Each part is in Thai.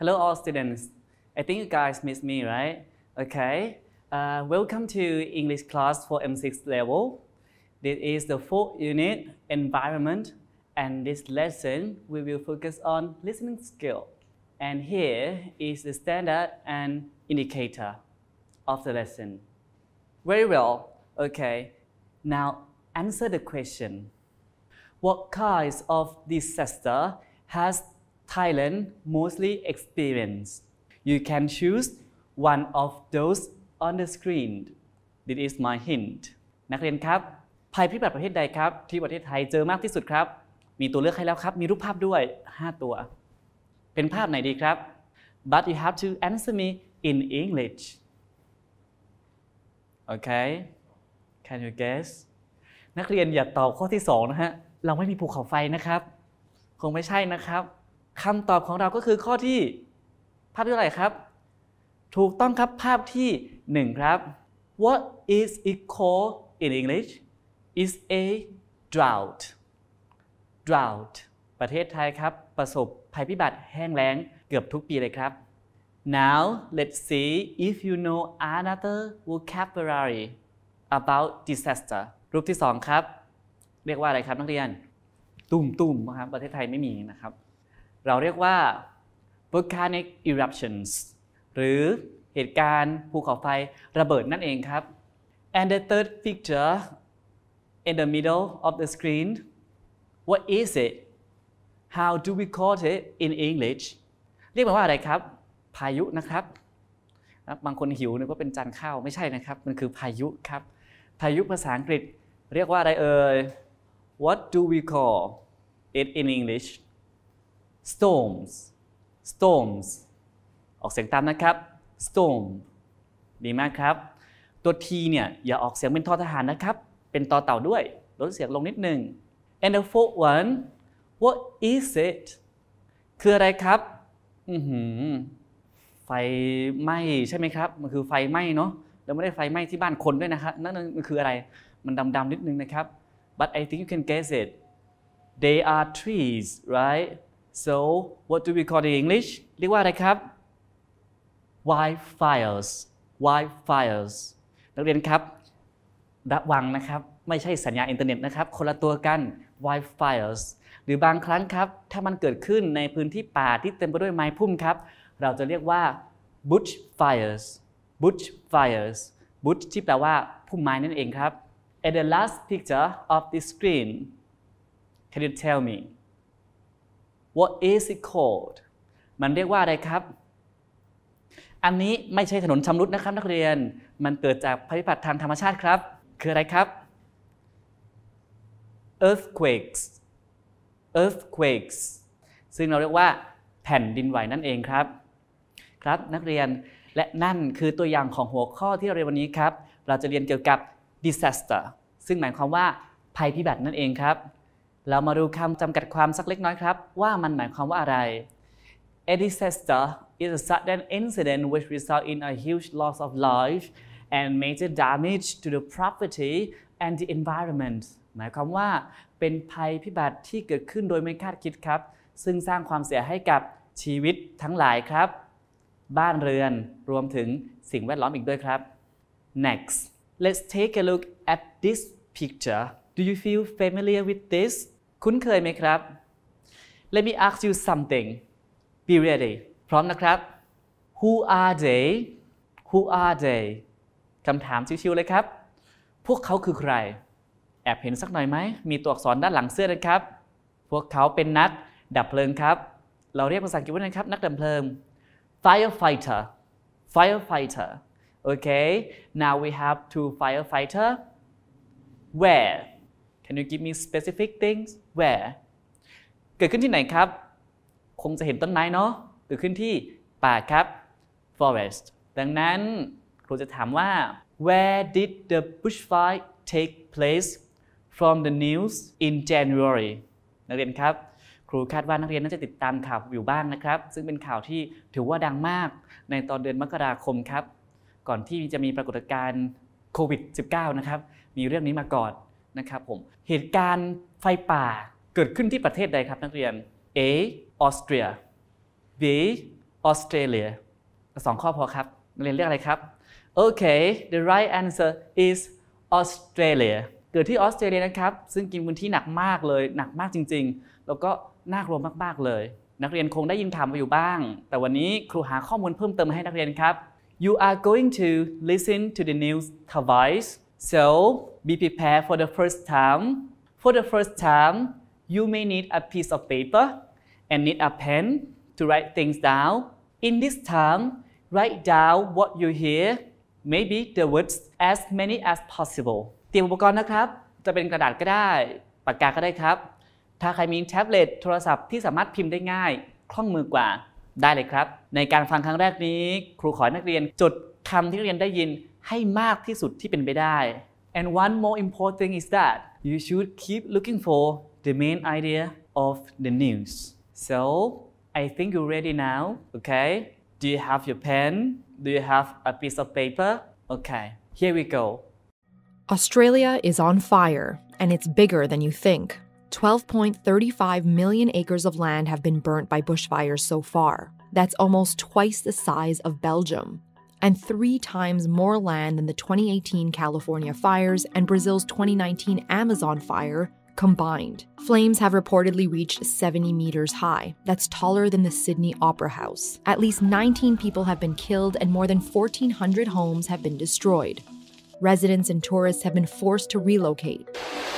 Hello, all students. I think you guys miss me, right? Okay. Uh, welcome to English class for M6 level. This is the fourth unit, environment, and this lesson we will focus on listening skill. And here is the standard and indicator of the lesson. Very well. Okay. Now answer the question. What kinds of disaster has Thailand mostly experience. You can choose one of those on the screen. This is my hint. นักเรียนครับภัยพิบัติประเทศใดครับ ที่ประเทศไทยเจอมากที่สุดครับ มีตัวเลือกให้แล้วครับ มีรูปภาพด้วย 5 ตัว เป็นภาพไหนดีครับ but you have to answer me in English okay can you guess นักเรียนอย่าตอบข้อที่ 2 นะฮะ เราไม่มีภูเขาไฟนะครับ คงไม่ใช่นะครับคำตอบของเราก็คือข้อที่ภาพที่เไรครับ ถูกต้องครับภาพที่ 1 ครับ What is it called in English is a drought drought ประเทศไทยครับ ประสบภัยพิบัติแห้งแล้งเกือบทุกปีเลยครับ Now let's see if you know another vocabulary about disaster รูปที่ 2 ครับ เรียกว่าอะไรครับนักเรียน ตุ่มตุ่มนะครับประเทศไทยไม่มีนะครับเราเรียกว่า volcanic eruptions หรือเหตุการณ์ภูเขาไฟระเบิดนั่นเองครับ and the third picture in the middle of the screen what is it how do we call it in English เรียกมันว่าอะไรครับ พายุนะครับ บางคนหิวนึกว่าเป็นจานข้าว ไม่ใช่นะครับ มันคือพายุครับ พายุภาษาอังกฤษเรียกว่าอะไรเอ่ย what do we call it in English storms storms ออกเสียงตามนะครับ storm ดีมากครับ ตัว t เนี่ยอย่าออกเสียงเป็นทอทหารนะครับ เป็นตอเต่าด้วย ลดเสียงลงนิดหนึ่ง and the fourth one what is it คืออะไรครับอือหือไฟไหม้ใช่ไหมครับ มันคือไฟไหม้เนาะแล้วไม่ได้ไฟไหม้ที่บ้านคนด้วยนะครับ นั่นมันคืออะไร มันดำๆนิดนึงนะครับ but I think you can guess it they are trees right so what do we call i n English เรียกว่าอะไรครับ wildfires wildfires นักเรียนครับ ระวังนะครับ ไม่ใช่สัญญาอินเทอร์เน็ตนะครับ คนละตัวกัน wildfires หรือบางครั้งครับ ถ้ามันเกิดขึ้นในพื้นที่ป่าที่เต็มไปด้วยไม้พุ่มครับ เราจะเรียกว่า bush fires bush fires bush ที่แปลว่าพุ่มไม้นั่นเองครับ at the last picture of the screen can you tell me what is it called มันเรียกว่าอะไรครับ อันนี้ไม่ใช่ถนนชำรุดนะครับ นักเรียน มันเกิดจากภัยพิบัติทางธรรมชาติครับ คืออะไรครับ earthquakes earthquakes ซึ่งเราเรียกว่า แผ่นดินไหวนั่นเองครับ ครับ นักเรียน และนั่นคือตัวอย่างของหัวข้อที่เราเรียนวันนี้ครับ เราจะเรียนเกี่ยวกับ disaster ซึ่งหมายความว่าภัยพิบัตินั่นเองครับเรามาดูคำจำกัดความสักเล็กน้อยครับ ว่ามันหมายความว่าอะไร A disaster is a sudden incident which result s in a huge loss of life and major damage to the property and the environment หมายความว่าเป็นภัยพิบัติที่เกิดขึ้นโดยไม่คาดคิดครับ ซึ่งสร้างความเสียให้กับชีวิตทั้งหลายครับ บ้านเรือนรวมถึงสิ่งแวดล้อมอีกด้วยครับ next let's take a look at this picture do you feel familiar with this คุ้นเคยไหมครับ Let me ask you something be ready พร้อมนะครับ Who are they Who are they คำถามชิวๆเลยครับ พวกเขาคือใคร แอบเห็นสักหน่อยไหม มีตัวอักษรด้านหลังเสื้อนะครับ พวกเขาเป็นนัก ดับเพลิงครับ เราเรียกภาษาอังกฤษว่าไงครับ นักดับเพลิง firefighter firefighter okay now we have two firefighter where can you give me specific things where เกิดขึ้นที่ไหนครับ คงจะเห็นต้นไม้เนาะเกิดขึ้นที่ป่าครับ forest ดังนั้นครูจะถามว่า where did the bushfire take place from the news in January นักเรียนครับ ครูคาดว่านักเรียนน่าจะติดตามข่าวอยู่บ้างนะครับ ซึ่งเป็นข่าวที่ถือว่าดังมากในตอนเดือนมกราคมครับ ก่อนที่จะมีปรากฏการณ์โควิด -19 นะครับ มีเรื่องนี้มาก่อนนะครับผมเหตุการณ์ไฟป่าเกิดขึ้นที่ประเทศใดครับนักเรียน A ออสเตรีย B ออสเตรเลียสองข้อพอครับ นักเรียนเรียกอะไรครับโอเค the right answer is Australia เกิดที่ออสเตรเลียนะครับซึ่งกินพื้นที่หนักมากเลยหนักมากจริงๆ แล้วก็น่ากลัวมากๆเลย นักเรียนคงได้ยินถามมาอยู่บ้าง แต่วันนี้ครูหาข้อมูลเพิ่มเติมให้นักเรียนครับ you are going to listen to the news twice So be prepared for the first time. For the first time, you may need a piece of paper and need a pen to write things down. In this time, write down what you hear, maybe the words as many as possible. เตรียมอุปกรณ์นะครับจะเป็นกระดาษก็ได้ปากกาก็ได้ครับ ถ้าใครมีแท็บเล็ตโทรศัพท์ที่สามารถพิมพ์ได้ง่าย คล่องมือกว่า ได้เลยครับ ในการฟังครั้งแรกนี้ ครูขอนักเรียนจดคำที่เรียนได้ยินให้มากที่สุดที่เป็นไปได้ and one more important thing is that you should keep looking for the main idea of the news so I think you're ready now okay do you have your pen do you have a piece of paper okay here we go Australia is on fire and it's bigger than you think 12.35 million acres of land have been burnt by bushfires so far. That's almost twice the size of Belgium and three times more land than the 2018 California fires and Brazil's 2019 Amazon fire combined. Flames have reportedly reached 70 meters high. That's taller than the Sydney Opera House. At least 19 people have been killed and more than 1,400 homes have been destroyed residents and tourists have been forced to relocate.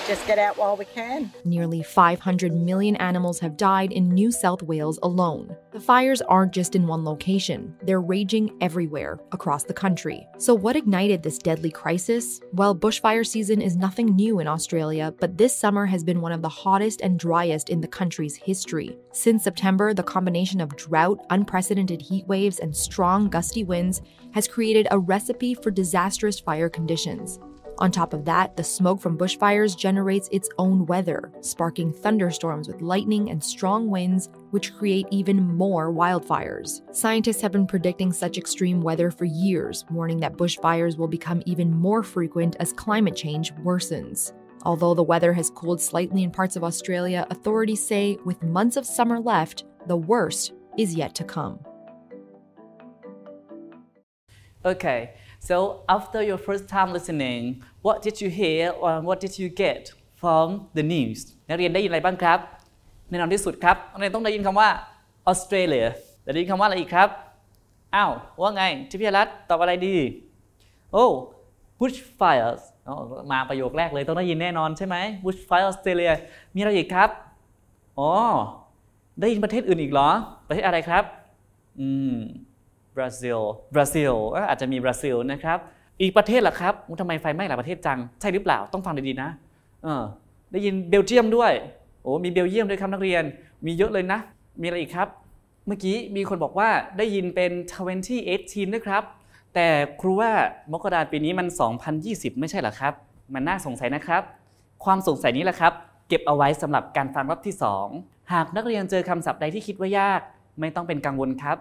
Just get out while we can. Nearly 500 million animals have died in New South Wales alone. The fires aren't just in one location, they're raging everywhere across the country. So, what ignited this deadly crisis? Well, bushfire season is nothing new in Australia, but this summer has been one of the hottest and driest in the country's history. Since September, the combination of drought, unprecedented heat waves, and strong, gusty winds has created a recipe for disastrous fire conditions conditions. On top of that, the smoke from bushfires generates its own weather, sparking thunderstorms with lightning and strong winds, which create even more wildfires. Scientists have been predicting such extreme weather for years, warning that bushfires will become even more frequent as climate change worsens. Although the weather has cooled slightly in parts of Australia, authorities say with months of summer left, the worst is yet to come. Okay, so after your first time listening, what did you hear or what did you get from the news? นักเรียนได้ยินอะไรบ้างครับ แน่นอนที่สุดครับนักเรียนต้องได้ยินคำว่า Australia แต่ได้ยินคำว่าอะไรอีกครับอ้าวว่าไงทิพยรัตน์ตอบอะไรดี โอ้ bushfires มาประโยคแรกเลย ต้องได้ยินแน่นอนใช่ไหม bushfire s Australia มีอะไรอีกครับอ๋อได้ยินประเทศอื่นอีกเหรอ ประเทศอะไรครับ อืมบราซิลบราซิลอาจจะมีบราซิลนะครับ อีกประเทศล่ะครับ ทำไมไฟไหม้หลายประเทศจัง ใช่หรือเปล่า ต้องฟังดีๆนะ เออ ได้ยินเบลเยียมด้วย โอ้ มีเบลเยียมด้วยครับนักเรียน มีเยอะเลยนะ มีอะไรอีกครับ เมื่อกี้มีคนบอกว่าได้ยินเป็น 2018 นะครับ แต่ครูว่ามกราปีนี้มัน 2020 ไม่ใช่หรอครับ มันน่าสงสัยนะครับ ความสงสัยนี้แหละครับ เก็บเอาไว้สำหรับการฟังรอบที่ 2 หากนักเรียนเจอคำศัพท์ใดที่คิดว่ายากไม่ต้องเป็นกังวลครับ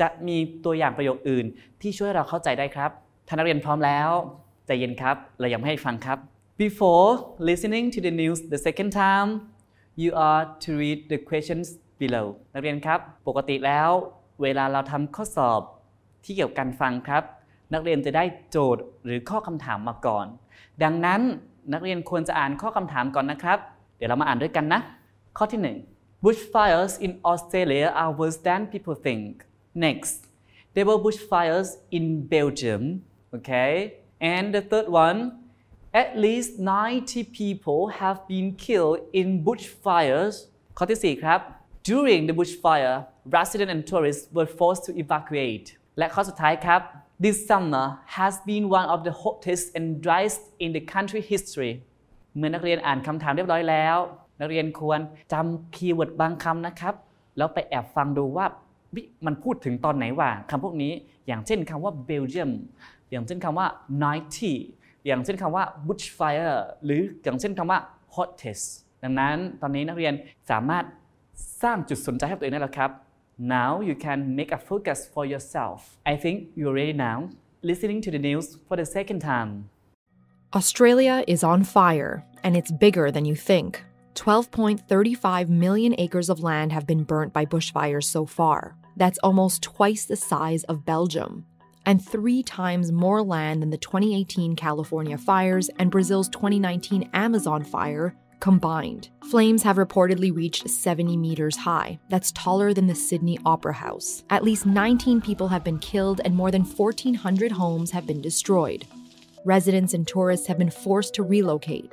จะมีตัวอย่างประโยคอื่นที่ช่วยเราเข้าใจได้ครับท่านนักเรียนพร้อมแล้วใจเย็นครับเรายังไม่ให้ฟังครับ Before listening to the news the second time you are to read the questions below นักเรียนครับ ปกติแล้ว เวลาเราทำข้อสอบที่เกี่ยวกันฟังครับ นักเรียนจะได้โจทย์หรือข้อคำถามมาก่อน ดังนั้นนักเรียนควรจะอ่านข้อคำถามก่อนนะครับ เดี๋ยวเรามาอ่านด้วยกันนะ ข้อที่ 1 Bushfires in Australia are worse than people think Next, there were bushfires in Belgium, okay? And the third one, at least 90 people have been killed in bushfires. During the bushfire, residents and tourists were forced to evacuate. และข้อสุดท้ายครับ This summer has been one of the hottest and driest in the country history. เมื่อนักเรียนอ่านคำถามเรียบร้อยแล้ว นักเรียนควรจำคีย์เวิร์ดบางคำนะครับ แล้วไปแอบฟังดูว่ามันพูดถึงตอนไหนว่าคำพวกนี้อย่างเช่นคำว่าเบลเยียมอย่างเช่นคำว่า ninety อย่างเช่นคำว่า bushfire หรืออย่างเช่นคำว่า hottest ดังนั้นตอนนี้นักเรียนสามารถสร้างจุดสนใจให้ตัวเองได้แล้วครับ now you can make a focus for yourself I think you're ready now listening to the news for the second time Australia is on fire and it's bigger than you think 12.35 million acres of land have been burnt by bushfires so far that's almost twice the size of Belgium, and three times more land than the 2018 California fires and Brazil's 2019 Amazon fire combined. Flames have reportedly reached 70 meters high. That's taller than the Sydney Opera House. At least 19 people have been killed and more than 1,400 homes have been destroyed residents and tourists have been forced to relocate.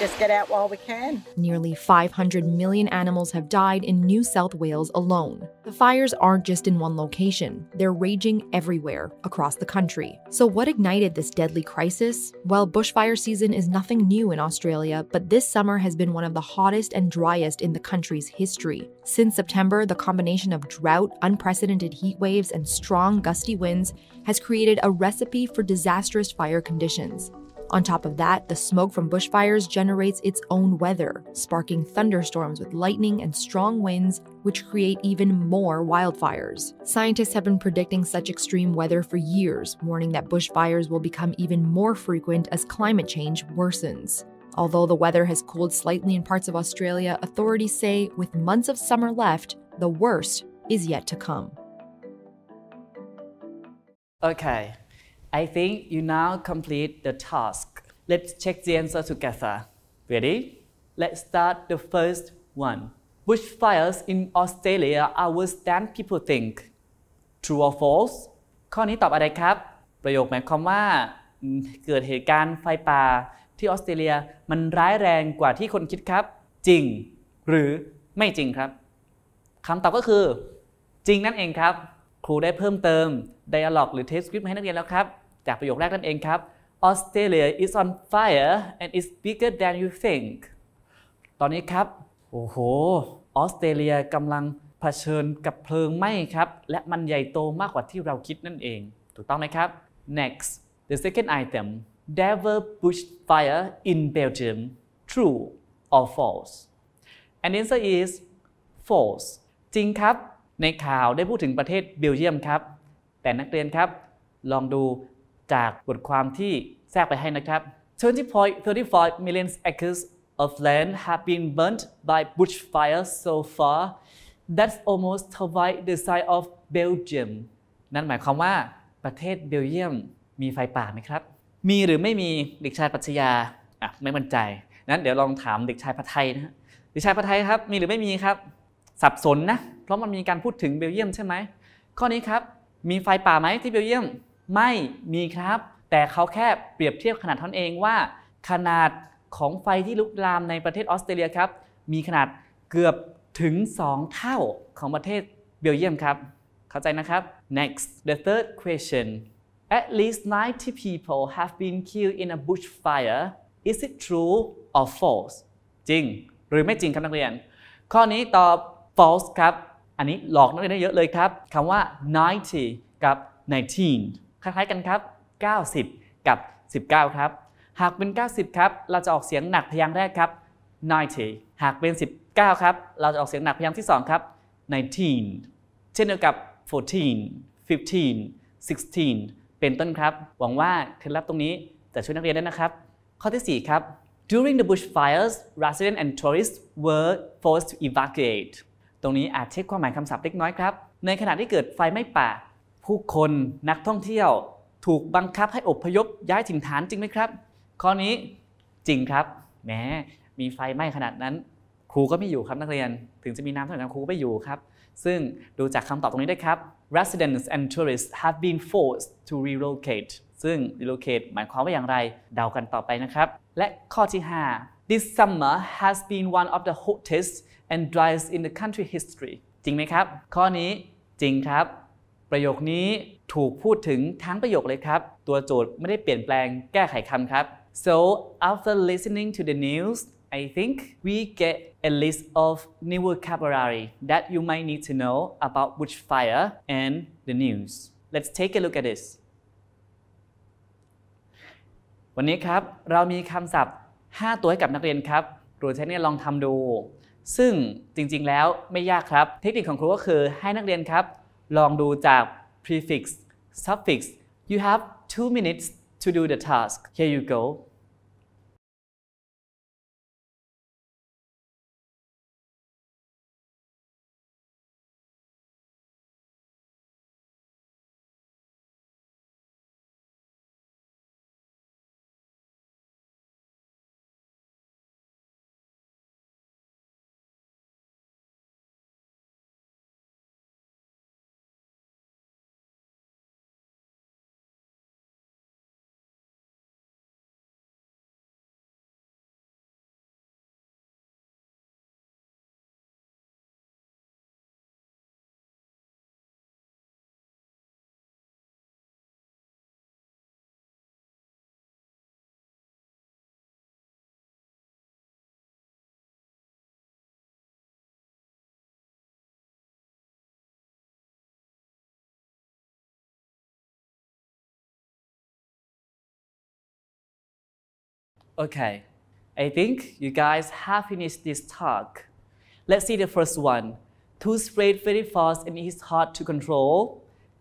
Just get out while we can. Nearly 500 million animals have died in New South Wales alone. The fires aren't just in one location, they're raging everywhere across the country. So, what ignited this deadly crisis? Well, bushfire season is nothing new in Australia, but this summer has been one of the hottest and driest in the country's history. Since September, the combination of drought, unprecedented heat waves, and strong gusty winds has created a recipe for disastrous fire conditions conditions. On top of that, the smoke from bushfires generates its own weather, sparking thunderstorms with lightning and strong winds, which create even more wildfires. Scientists have been predicting such extreme weather for years, warning that bushfires will become even more frequent as climate change worsens. Although the weather has cooled slightly in parts of Australia, authorities say with months of summer left, the worst is yet to come. Okay, I think you now complete the task. Let's check the answer together. Ready? Let's start the first one. Which fires in Australia are worse than people think? True or false? ข้อนี้ตอบอะไรครับ ประโยคหมายความว่า เกิดเหตุการณ์ไฟป่าที่ออสเตรเลียมันร้ายแรงกว่าที่คนคิดครับ จริงหรือไม่จริงครับ คำตอบก็คือ จริงนั่นเองครับ ครูได้เพิ่มเติม dialog หรือเทสคริปต์ให้นักเรียนแล้วครับจากประโยคแรกนั่นเองครับ Australia is on fire and is bigger than you think ตอนนี้ครับ โอ้โหออสเตรเลียกำลังเผชิญกับเพลิงไหม้ครับ และมันใหญ่โตมากกว่าที่เราคิดนั่นเอง ถูกต้องไหมครับ next the second item there w r bushfire in Belgium true or false and answer is false จริงครับในข่าวได้พูดถึงประเทศเบลเยียมครับ แต่นักเรียนครับลองดูจากบทความที่แทรกไปให้นะครับ20.35 million acres of land have been burnt by bushfires so far that's almost twice the size of Belgium นั่นหมายความว่าประเทศเบลเยียมมีไฟป่าไหมครับ มีหรือไม่มีเด็กชายปัชญาอ่ะไม่มั่นใจ นั้นเดี๋ยวลองถามเด็กชายพัทไทยนะฮะเด็กชายพัทไทยครับ มีหรือไม่มีครับ สับสนนะ เพราะมันมีการพูดถึงเบลเยียมใช่ไหม ข้อนี้ครับมีไฟป่าไหมที่เบลเยียมไม่มีครับ แต่เขาแค่เปรียบเทียบขนาดท่านเองว่า ขนาดของไฟที่ลุกลามในประเทศออสเตรเลียครับ มีขนาดเกือบถึง 2 เท่าของประเทศเบลเยียมครับ เข้าใจนะครับ next the third question at least 90 people have been killed in a bushfire is it true or false จริง หรือไม่จริงครับนักเรียน ข้อนี้ตอบ false ครับ อันนี้หลอกนักเรียนได้เยอะเลยครับ คำว่า 90 กับ 19คล้ายๆกันครับ 90 กับ 19 ครับ หากเป็น 90 ครับ เราจะออกเสียงหนักพยางค์แรกครับ 90 หากเป็น 19 ครับ เราจะออกเสียงหนักพยางค์ที่ 2 ครับ 19 เช่นเดียวกับ14 15 16 เป็นต้นครับ หวังว่าเคล็ดลับตรงนี้จะช่วยนักเรียนได้นะครับ ข้อที่ 4 ครับ During the bushfires residents and tourists were forced to evacuate ตรงนี้อาจเช็คความหมายคำศัพท์เล็กน้อยครับ ในขณะที่เกิดไฟไหม้ป่าผู้คนนักท่องเที่ยวถูกบังคับให้อบพยพย้ายถิ่นฐานจริงไหมครับ ข้อนี้จริงครับ แม้ มีไฟไหม้ขนาดนั้น ครูก็ไม่อยู่ครับ นักเรียน ถึงจะมีน้ำท่วมครูไม่อยู่ครับ ซึ่ง ดูจากคำตอบตรงนี้ได้ครับ residents and tourists have been forced to relocate ซึ่ง relocate หมายความว่าอย่างไรเดากันต่อไปนะครับ และข้อที่ 5 this summer has been one of the hottest and driest in the country history จริงไหมครับ ข้อนี้จริงครับประโยคนี้ถูกพูดถึงทั้งประโยคเลยครับ ตัวโจทย์ไม่ได้เปลี่ยนแปลงแก้ไขคำครับ so after listening to the news I think we get a list of new vocabulary that you might need to know about bushfire and the news let's take a look at this วันนี้ครับเรามีคำศัพท์ 5 ตัวให้กับนักเรียนครับโดใช้เนี่ยลองทำดู ซึ่งจริงๆ แล้วไม่ยากครับเทคนิคของครูก็คือให้นักเรียนครับลองดูจาก prefix suffix you have two minutes to do the task here you go Okay, I think you guys have finished this talk. Let's see the first one. Too s p r e a d very fast and it's hard to control.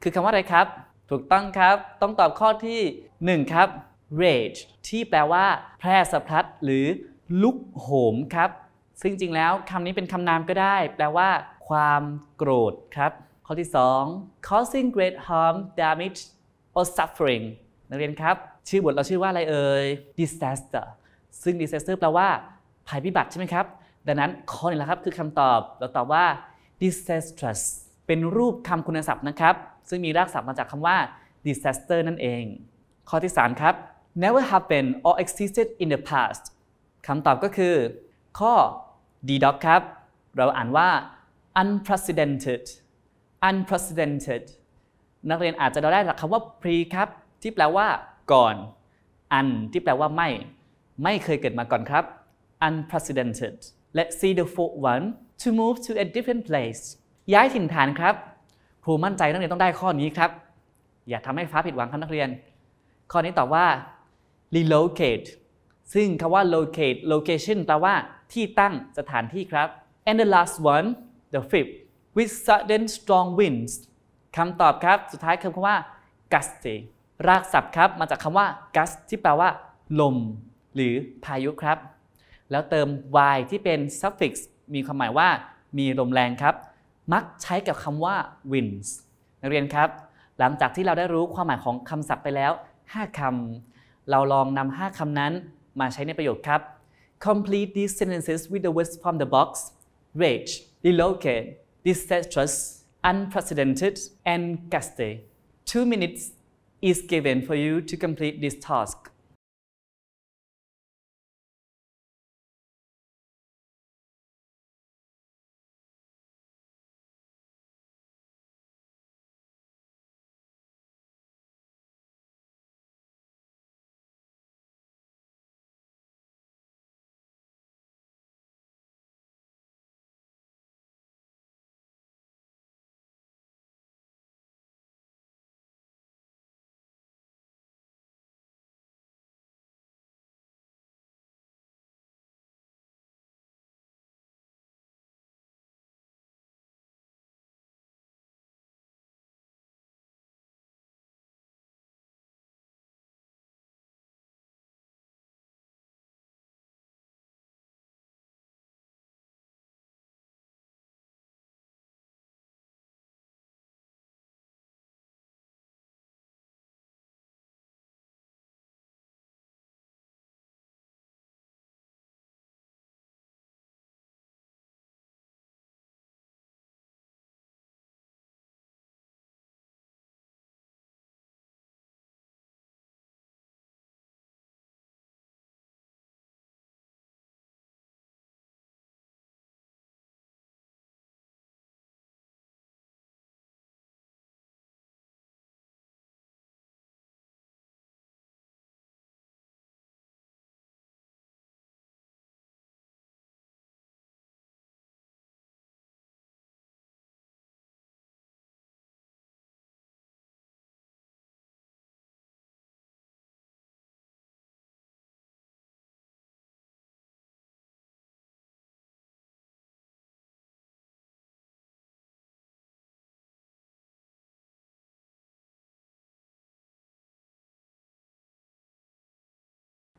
คือคำว่าอะไรครับ ถูกต้องครับ ต้องตอบข้อที่ 1 ครับ rage ที่แปลว่า แพร่สะพัด หรือ ลุกโหมครับ ซึ่งจริงแล้ว คำนี้เป็นคำนามก็ได้ แปลว่า ความโกรธครับ ข้อที่ 2 causing great harm damage or suffering นักเรียนครับชื่อบทเราชื่อว่าอะไรเอ่ย disaster ซึ่ง disaster แปลว่าภัยพิบัติใช่ไหมครับ ดังนั้นข้อนี้แหละครับคือคำตอบ เราตอบว่า disastrous เป็นรูปคำคุณศัพท์นะครับ ซึ่งมีรากศัพท์มาจากคำว่า disaster นั่นเอง ข้อที่3ครับ never happened or existed in the past คำตอบก็คือ ข้อ d doc ครับ เราอ่านว่า unprecedented unprecedented นักเรียนอาจจะได้จากคำว่า pre ครับที่แปลว่าก่อน อันที่แปลว่าไม่ไม่เคยเกิดมาก่อนครับ unprecedented และ s e e the fourth one to move to a different place ย้ายถิ่นฐานครับครูมั่นใจนักเรียนต้องได้ข้อนี้ครับ อย่าทำให้ฟ้าผิดหวังครับนักเรียน ข้อนี้ตอบว่า relocate ซึ่งคำว่า locate location แปลว่าที่ตั้งสถานที่ครับ and the last one the fifth with sudden strong winds คำตอบครับสุดท้ายคือคำว่า gusty รากศัพท์ครับ มาจากคำว่า gust ที่แปลว่าลม หรือพายุครับ แล้วเติม y ที่เป็น suffix มีความหมายว่า มีลมแรงครับ มักใช้กับคำว่า winds นักเรียนครับ หลังจากที่เราได้รู้ความหมายของคำศัพท์ไปแล้ว 5คำเราลองนำ5คำนั้นมาใช้ในประโยคครับ complete these sentences with the words from the box rage relocate disastrous unprecedented and gusty two minutes is given for you to complete this task.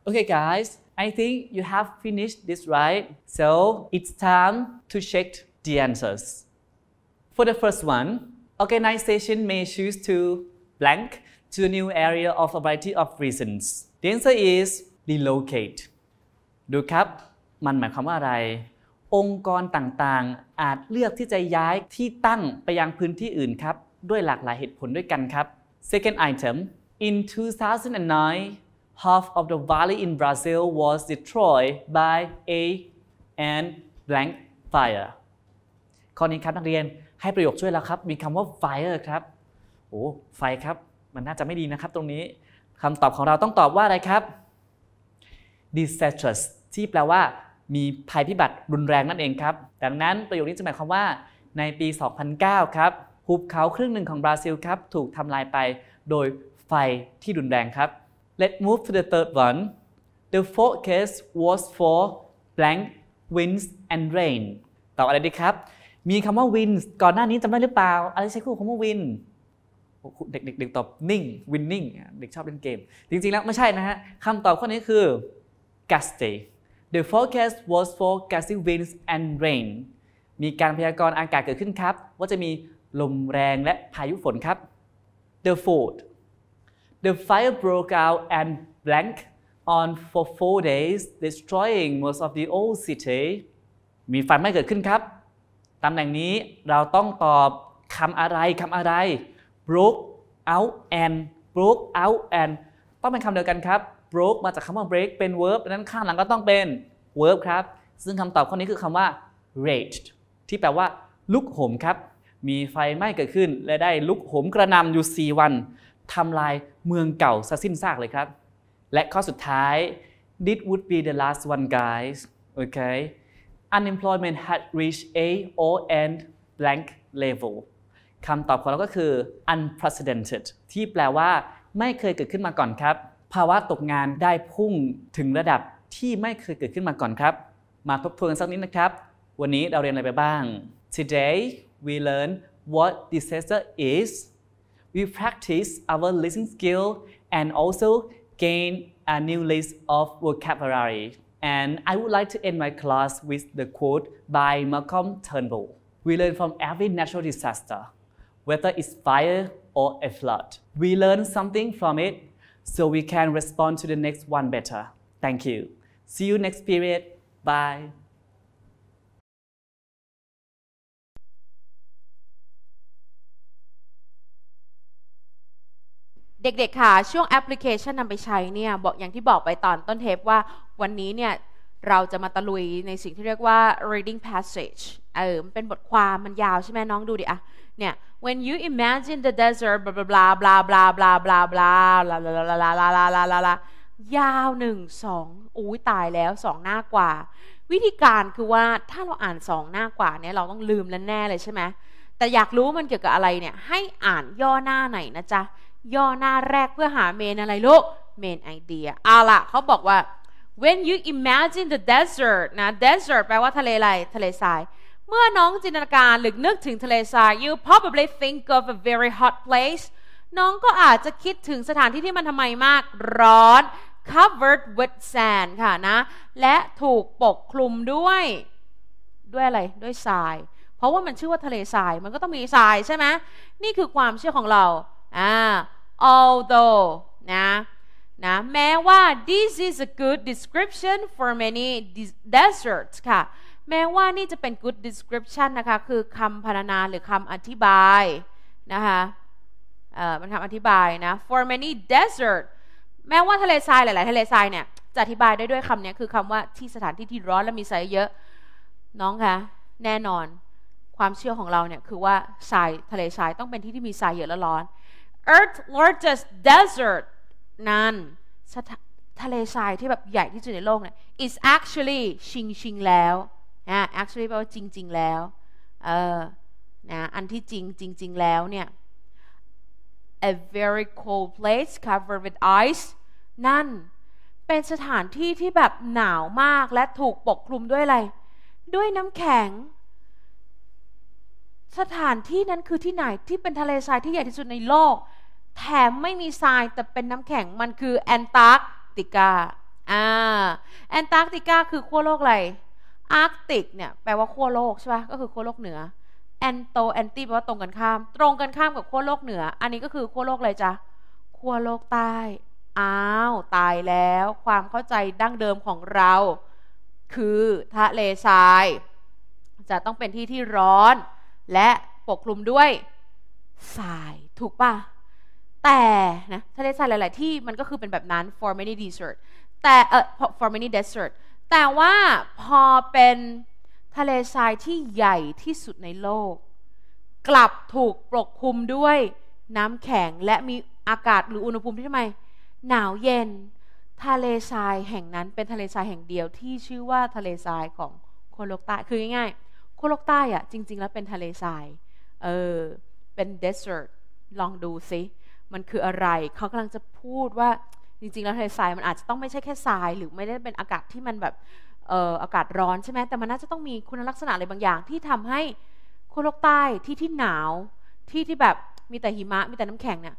Okay guys, I think you have finished this right. So it's time to check the answers. For the first one, organization may choose to blank to a new area of a variety of reasons. The answer is relocate ดูครับ มันหมายความว่าอะไร องค์กรต่างๆ อาจเลือกที่จะย้ายที่ตั้งไปยังพื้นที่อื่นครับ ด้วยหลากหลายเหตุผลด้วยกันครับ Second item in 2009 half of the valley in Brazil was destroyed by a and blank fire ข้อนี้ครับ นักเรียนให้ประโยคช่วยแล้วครับ มีคำว่า fire ครับ โอ้ ไฟครับ มันน่าจะไม่ดีนะครับตรงนี้ คำตอบของเราต้องตอบว่าอะไรครับ disastrous ที่แปลว่า มีภัยพิบัติรุนแรงนั่นเองครับ ดังนั้นประโยคนี้จะหมายความว่า ในปี 2009 ครับหุบเขาครึ่งหนึ่งของบราซิลครับ ถูกทำลายไปโดยไฟที่รุนแรงครับ Let's move to the third one. The forecast was for blank winds and rain ตอบอะไรดีครับ มีคำว่า winds ก่อนหน้านี้จำได้หรือเปล่า อะไรใช้คู่คำว่า win d เด็กๆตอบนิ่ง winning เด็กชอบเล่นเกม จริงๆแล้ว ไม่ใช่นะฮะคำตอบข้อนี้คือ gusty The forecast was for gusty winds and rain มีการพยากรณ์อากาศเกิดขึ้นครับ ว่าจะมีลมแรงและพายุฝนครับ The fourth The fire broke out and blank on for four days, destroying most of the old city. มีไฟไหม้เกิดขึ้นครับ ตำแหน่งนี้เราต้องตอบคำอะไรคำอะไร broke out and broke out and ต้องเป็นคำเดียวกันครับ broke มาจากคำว่า break เป็น verb ดังนั้นข้างหลังก็ต้องเป็น verb ครับ ซึ่งคำตอบข้อนี้คือคำว่า raged ที่แปลว่าลุกโหมครับ มีไฟไหม้เกิดขึ้นและได้ลุกโหมกระนำอยู่ 4 วันทำลายเมืองเก่าซะสิ้นซากเลยครับ และข้อสุดท้าย this would be the last one guys okay unemployment had reached a o n blank level คำตอบของเราก็คือ unprecedented ที่แปลว่าไม่เคยเกิดขึ้นมาก่อนครับ ภาวะตกงานได้พุ่งถึงระดับที่ไม่เคยเกิดขึ้นมาก่อนครับ มาทบทวนสักนิดนะครับ วันนี้เราเรียนอะไรไปบ้าง Today we learn what disaster is we practice our listening skill and also gain a new list of vocabulary. And I would like to end my class with the quote by Malcolm Turnbull. We learn from every natural disaster, whether it's fire or a flood. We learn something from it so we can respond to the next one better. Thank you. See you next period. Bye. เด็กๆ ค่ะ ช่วงแอปพลิเคชันนำไปใช้เนี่ย บอกอย่างที่บอกไปตอนต้นเทปว่า วันนี้เนี่ย เราจะมาตะลุยในสิ่งที่เรียกว่า reading passage เออเป็นบทความมันยาวใช่ไหมน้องดูดิอะเนี่ย when you imagine the desert blah blah blah blah blah blah blah blah blah blah blah blah blah blah ยาวหนึ่ง สอง อุ้ยตายแล้วสองหน้ากว่า วิธีการคือว่าถ้าเราอ่านสองหน้ากว่าเนี่ย เราต้องลืมแล้วแน่เลยใช่ไหมแต่อยากรู้มันเกี่ยวกับอะไรเนี่ย ให้อ่านย่อหน้าไหนนะจ๊ะย่อหน้าแรกเพื่อหาเมนอะไรลูก เมนไอเดียเอาละเขาบอกว่า when you imagine the desert นะ desert แปลว่าทะเลอะไรทะเลทราย เมื่อน้องจินตนาการหรือนึกถึงทะเลทราย you probably think of a very hot place น้องก็อาจจะคิดถึงสถานที่ที่มันทำไมมากร้อน covered with sand ค่ะนะ และถูกปกคลุมด้วย ด้วยอะไร ด้วยทรายเพราะว่ามันชื่อว่าทะเลทรายมันก็ต้องมีทรายใช่ไหมนี่คือความเชื่อของเราอ่า although นะนะแม้ว่า this is a good description for many deserts ค่ะแม้ว่านี่จะเป็น good description นะคะคือคำพรรณนาหรือคำอธิบายนะคะเอ่อมันคำอธิบายนะ for many desert แม้ว่าทะเลทรายหลายๆทะเลทรายเนี่ยจะอธิบายได้ด้วยคำนี้คือคำว่าที่สถานที่ที่ร้อนและมีทรายเยอะ น้องคะแน่นอนความเชื่อของเราเนี่ยคือว่าทรายทะเลทรายต้องเป็นที่ที่มีทรายเยอะและร้อน Earth largest desert นั้นทะเลทรายที่แบบใหญ่ที่สุดในโลกเนี่ย is actually ชิงชิง แล้วนะ actually แปลว่าจริงๆแล้ว เออนะ อันที่จริง จริง ๆแล้วเนี่ย a very cold place covered with ice นั่น เป็นสถานที่ที่แบบหนาวมากและถูกปกคลุมด้วยอะไร ด้วยน้ำแข็ง สถานที่นั้นคือที่ไหน ที่เป็นทะเลทรายที่ใหญ่ที่สุดในโลกแถมไม่มีทรายแต่เป็นน้ำแข็งมันคือแอนตาร์กติกาอ่าแอนตาร์กติกาคือขั้วโลกอะไรอาร์กติกเนี่ยแปลว่าขั้วโลกใช่ปะก็คือขั้วโลกเหนือ แอนโตแอนตี้แปลว่าตรงกันข้าม ตรงกันข้ามกับขั้วโลกเหนือ อันนี้ก็คือขั้วโลกอะไรจ๊ะขั้วโลกใต้ อ้าวตายแล้ว ความเข้าใจดั้งเดิมของเรา คือทะเลทราย จะต้องเป็นที่ที่ร้อน และปกคลุมด้วยทรายถูกปะ่ะแต่นะทะเลทรายหลาย ๆ ที่มันก็คือเป็นแบบนั้น for many desert แต่เออ for many desert แต่ว่าพอเป็นทะเลทรายที่ใหญ่ที่สุดในโลก กลับถูกปกคลุมด้วยน้ำแข็งและมีอากาศหรืออุณหภูมิที่ทำไมหนาวเย็น ทะเลทรายแห่งนั้นเป็นทะเลทรายแห่งเดียวที่ชื่อว่าทะเลทรายของโคโลกใต้คือง่าย ๆ โคโลกใต้อะจริง ๆ แล้วเป็นทะเลทรายเออเป็นเดสเซอร์ลองดูซิมันคืออะไรเขากำลังจะพูดว่า จริงๆแล้วทะเลทรายมันอาจจะต้องไม่ใช่แค่ทรายหรือไม่ได้เป็นอากาศที่มันแบบอากาศร้อนใช่ไหมแต่มันน่าจะต้องมีคุณลักษณะอะไรบางอย่างที่ทำให้คนโลกใต้ที่ที่หนาวที่ที่แบบมีแต่หิมะมีแต่น้ำแข็งเนี่ย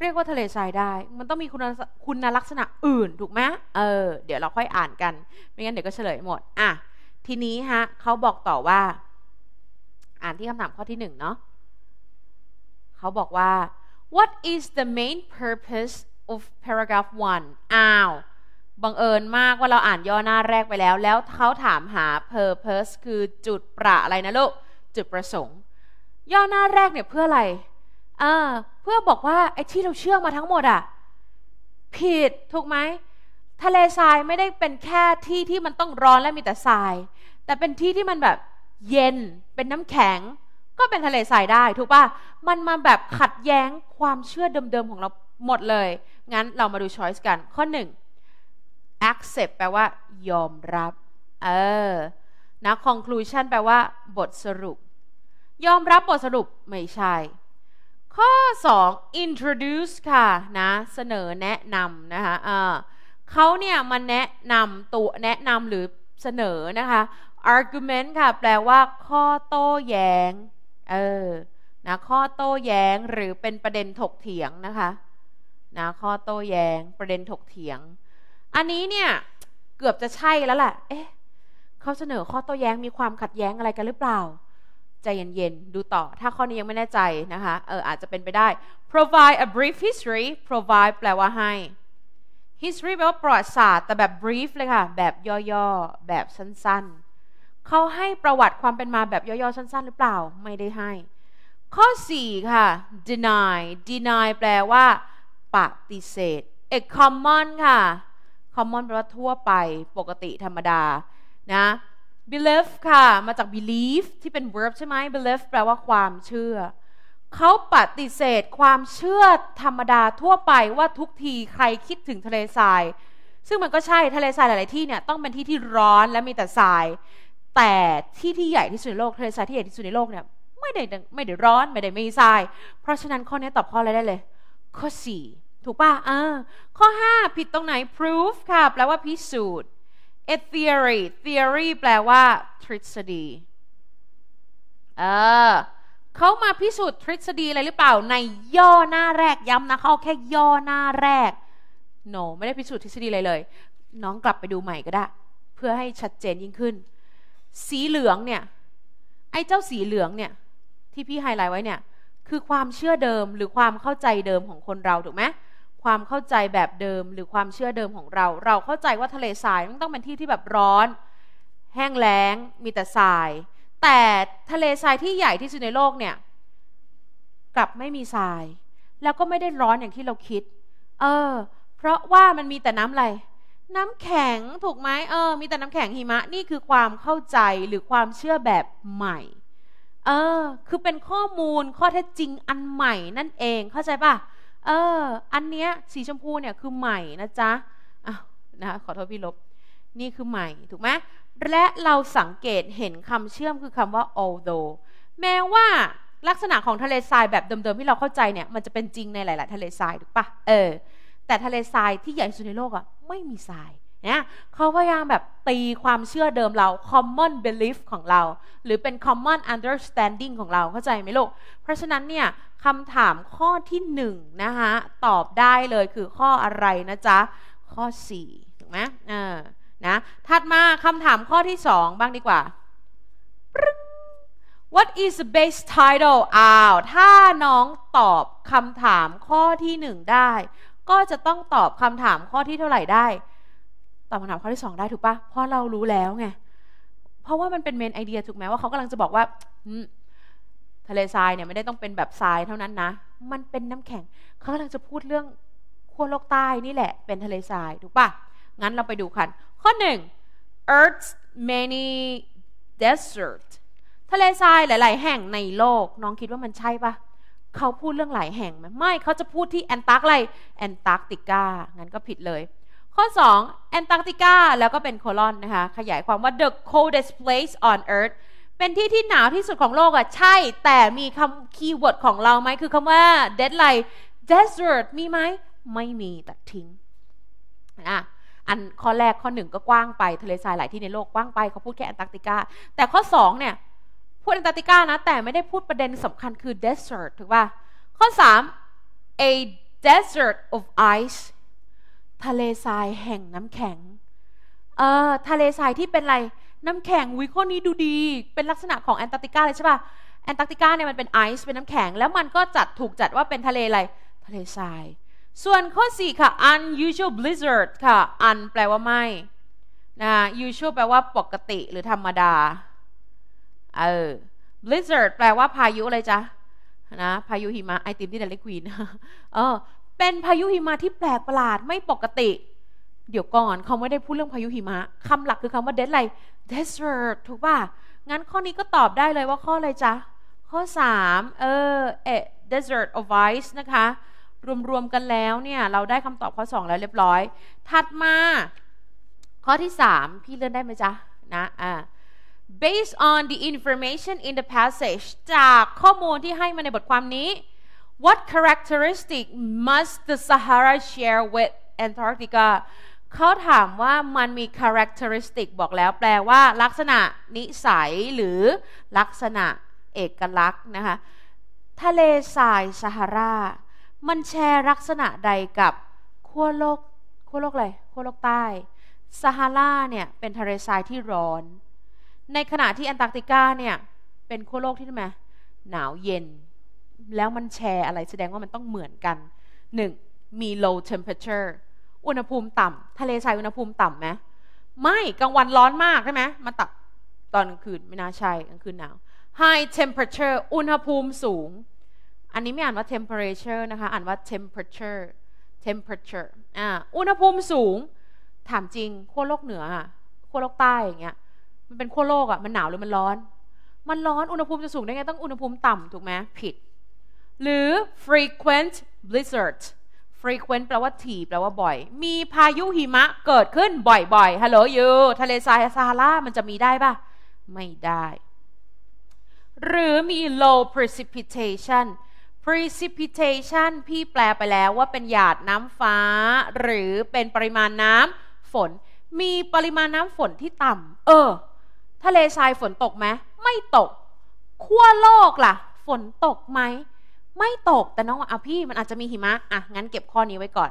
เรียกว่าทะเลทรายได้ มันต้องมีคุณคุณลักษณะอื่นถูกไหมเออเดี๋ยวเราค่อยอ่านกัน ไม่งั้นเดี๋ยวก็เฉลยหมด อ่ะทีนี้ฮะเขาบอกต่อว่า อ่านที่คำถามข้อที่หนึ่งเนาะเขาบอกว่า what is the main purpose of paragraph 1อ้าว บังเอิญมากว่าเราอ่านย่อหน้าแรกไปแล้ว แล้วเขาถามหา purpose คือจุดประอะไรนะลูกจุดประสงค์ ย่อหน้าแรกเนี่ยเพื่ออะไรอ่าเพื่อบอกว่าไอ้ที่เราเชื่อมาทั้งหมดอะผิด ถูกไหม ทะเลทรายไม่ได้เป็นแค่ที่ที่มันต้องร้อนและมีแต่ทราย แต่เป็นที่ที่มันแบบ เย็น เป็นน้ำแข็งก็เป็นทะเลทรายได้ถูกปะมันมาแบบขัดแย้งความเชื่อเดิมๆของเราหมดเลย งั้นเรามาดูช้อยส์กัน ข้อ 1 accept แปลว่า ยอมรับ เออ นะ conclusion แปลว่า บทสรุป ยอมรับบทสรุป ไม่ใช่ ข้อ 2 introduce ค่ะนะ เสนอแนะนำนะคะเออเขาเนี่ยมาแนะนำตัวแนะนำหรือเสนอนะคะ argument ค่ะแปลว่า ข้อโต้แยง้งเออนะข้อโต้แย้งหรือเป็นประเด็นถกเถียงนะคะนะข้อโต้แย้งประเด็นถกเถียง อันนี้เนี่ยเกือบจะใช่แล้วแหละ เอ๊ะเขาเสนอข้อโต้แย้งมีความขัดแย้งอะไรกันหรือเปล่าใจเย็นๆดูต่อ ถ้าข้อนี้ยังไม่แน่ใจนะคะเอออาจจะเป็นไปได้ provide a brief history provide แปลว่าให้ history แปลว่าประวัติศาสตร์แต่แบบ brief เลยค่ะแบบย่อๆแบบสั้นๆเขาให้ประวัติความเป็นมาแบบย่อๆสั้น ๆ หรือเปล่าไม่ได้ให้ ข้อ 4 ค่ะ deny deny แปลว่า ปฏิเสธ a common ค่ะ common แปลว่าทั่วไปปกติธรรมดานะ believe ค่ะ มาจาก believe ที่เป็น verb ใช่ไหม believe แปลว่าความเชื่อ เขาปฏิเสธ ความเชื่อธรรมดาทั่วไปว่าทุกทีใครคิดถึงทะเลทราย ซึ่งมันก็ใช่ทะเลทรายหลายๆที่เนี่ยต้องเป็นที่ที่ร้อนและมีแต่ทรายแต่ที่ที่ใหญ่ที่สุดในโลกทะเลทรายที่ใหญ่ที่สุดในโลกเนี่ยไม่ได้ไม่ได้ร้อนไม่ได้ไม่ทรายเพราะฉะนั้นข้อนี้ตอบข้ออะไรได้เลย ข้อ 4 ถูกป่ะอ่าข้อ 5 ผิดตรงไหน proof ค่ะแปลว่าพิสูจน์ a theory theory แปลว่า ทฤษฎีเออเขามาพิสูจน์ทฤษฎีอะไรหรือเปล่าในย่อหน้าแรก ย้ำนะเขาแค่ย่อหน้าแรก no ไม่ได้พิสูจน์ทฤษฎีอะไรเลย น้องกลับไปดูใหม่ก็ได้ เพื่อให้ชัดเจนยิ่งขึ้นสีเหลืองเนี่ย ไอ้เจ้าสีเหลืองเนี่ย ที่พี่ไฮไลท์ไว้เนี่ย คือความเชื่อเดิมหรือความเข้าใจเดิมของคนเราถูกไหมความเข้าใจแบบเดิมหรือความเชื่อเดิมของเรา เราเข้าใจว่าทะเลทรายมันต้องเป็นที่ที่แบบร้อน แห้งแล้ง มีแต่ทราย แต่ทะเลทรายที่ใหญ่ที่สุดในโลกเนี่ย กลับไม่มีทราย แล้วก็ไม่ได้ร้อนอย่างที่เราคิด เออ เพราะว่ามันมีแต่น้ำอะไรน้ำแข็งถูกไหมเออ มีแต่น้ำแข็งหิมะ นี่คือความเข้าใจหรือความเชื่อแบบใหม่ เออคือเป็นข้อมูลข้อเท็จจริงอันใหม่ นั่นเองเข้าใจป่ะเออ อันเนี้ยสีชมพูเนี่ยคือใหม่นะจ๊ะอ้าวนะขอโทษพี่ลบนี่คือใหม่ถูกไหมและเราสังเกตเห็นคำเชื่อมคือคำว่า although แม้ว่าลักษณะของทะเลทรายแบบเดิมๆ ที่เราเข้าใจเนี่ย มันจะเป็นจริงในหลาย ๆทะเลทรายถูกปะเออแต่ทะเลทรายที่ใหญ่สุดในโลกอ่ะไม่มีทรายนยเขาพยายามแบบตีความเชื่อเดิมเรา common belief ของเรา หรือเป็น common understanding ของเราเข้าใจไหมลูก เพราะฉะนั้นเนี่ยคำถามข้อที่หนึ่งนะคะตอบได้เลยคือข้ออะไรนะจ๊ะ ข้อสี่ถูกไหมเออนะ ถัดมาคำถามข้อที่สองบ้างดีกว่า What is the base title อ้าว ถ้าน้องตอบคำถามข้อที่หนึ่งได้ก็จะต้องตอบคำถามข้อที่เท่าไหร่ได้ ตอบคำถามข้อที่2ได้ถูกปะเพราะเรารู้แล้วไง เพราะว่ามันเป็นเมนไอเดียถูกไหมว่าเขากำลังจะบอกว่าทะเลทรายเนี่ยไม่ได้ต้องเป็นแบบทรายเท่านั้นนะ มันเป็นน้ำแข็งเขากำลังจะพูดเรื่องขั้วโลกใต้นี่แหละ เป็นทะเลทรายถูกปะงั้นเราไปดูกัน ข้อ1 Earth's many desert ทะเลทรายหลาย ๆ แห่งในโลก น้องคิดว่ามันใช่ปะเขาพูดเรื่องหลายแห่งไหมไม่เขาจะพูดที่แอนตาร์กอะไรแอนตาร์กติกา งั้นก็ผิดเลย ข้อ2แอนตาร์กติกาแล้วก็เป็นโคลอนนะคะขยายความว่า the coldest place on earth เป็นที่ที่หนาวที่สุดของโลกอ่ะใช่ แต่มีคำคีย์เวิร์ดของเราไหมคือคำว่า deadline desert มีไหม ไม่มีตัดทิ้งนะอันข้อแรกข้อหนึ่งก็กว้างไปทะเลทรายหลายที่ในโลกกว้างไป เขาพูดแค่แอนตาร์กติกาแต่ข้อ2เนี่ยพูดแอนตาร์กติกานะแต่ไม่ได้พูดประเด็นสำคัญคือ desert ถูกป่ะข้อ 3 a desert of ice ทะเลทรายแห่งน้ำแข็งเออทะเลทรายที่เป็นอะไร น้ำแข็งวิข้อนี้ดูดี เป็นลักษณะของแอนตาร์กติกาเลยใช่ป่ะแอนตาร์กติกาเนี่ยมันเป็นไอซ์เป็นน้ำแข็ง แล้วมันก็จัดถูกจัดว่าเป็นทะเลอะไร ทะเลทราย ส่วนข้อ4ค่ะ unusual blizzard ค่ะ un แปลว่าไม่นะ usual แปลว่าปกติ หรือธรรมดาเออ blizzard แปลว่าพายุอะไรจ๊ะนะพายุหิมะ ไอติมที่เดลิควีนเออ เป็นพายุหิมะที่แปลกประหลาดไม่ปกติ เดี๋ยวก่อน เขาไม่ได้พูดเรื่องพายุหิมะคำหลักคือคำว่าเด a ไล desert ถูกป่ะงั้นข้อนี้ก็ตอบได้เลยว่าข้ออะไรจ๊ะข้อ3เออเอ desert of ice นะคะรวมๆกันแล้วเนี่ย เราได้คำตอบข้อ 2 แล้วเรียบร้อย ถัดมา ข้อที่ 3 พี่เลื่อนได้ไหมจ๊ะนะอ่า based on the information in the passage จากข้อมูลที่ให้มาในบทความนี้ what characteristic must the Sahara share with Antarctica เขาถามว่ามันมี characteristic บอกแล้วแปลว่าลักษณะนิสัยหรือลักษณะเอกลักษณ์นะคะ ทะเลทรายซาฮารา มันแชร์ลักษณะใดกับ ขั้วโลก ขั้วโลกอะไร ขั้วโลกใต้ ซาฮาราเนี่ยเป็นทะเลทรายที่ร้อนในขณะที่แอนตาร์กติกาเนี่ย เป็นขั้วโลกที่ทำไมหนาวเย็น แล้วมันแชร์อะไรแสดงว่ามันต้องเหมือนกัน 1. มี low temperature อุณหภูมิต่ำทะเลทรายอุณหภูมิต่ำไหมไม่กลางวันร้อนมากใช่ไหมมาตับตอนกลางคืนไม่น่าใช่กลางคืนหนาว high temperature อุณหภูมิสูง อันนี้ไม่อ่านว่า temperature นะคะอ่านว่า temperature temperature อ่า อุณหภูมิสูง ถามจริงขั้วโลกเหนือขั้วโลกใต้อย่างเงี้ยมันเป็นขั้วโลกอะ่ะ มันหนาวหรือมันร้อน มันร้อน อุณหภูมิจะสูงได้ไงต้องอุณหภูมิต่ำถูกไหม ผิด หรือ frequent blizzard frequent แปลว่าถี่แปลว่าบ่อย มีพายุหิมะเกิดขึ้นบ่อย ๆ ฮัลโหลยูทะเลทรายซาฮารามันจะมีได้ปะไม่ได้ หรือมี low precipitation precipitation พี่แปลไปแล้วว่าเป็นหยาดน้ำฟ้า หรือเป็นปริมาณน้ำฝน มีปริมาณน้ำฝนที่ต่ำเออทะเลทรายฝนตกไหม ไม่ตก ขั้วโลกล่ะ ฝนตกไหม ไม่ตกแต่น้องว่าอ่ะพี่มันอาจจะมีหิมะอ่ะงั้นเก็บข้อนี้ไว้ก่อน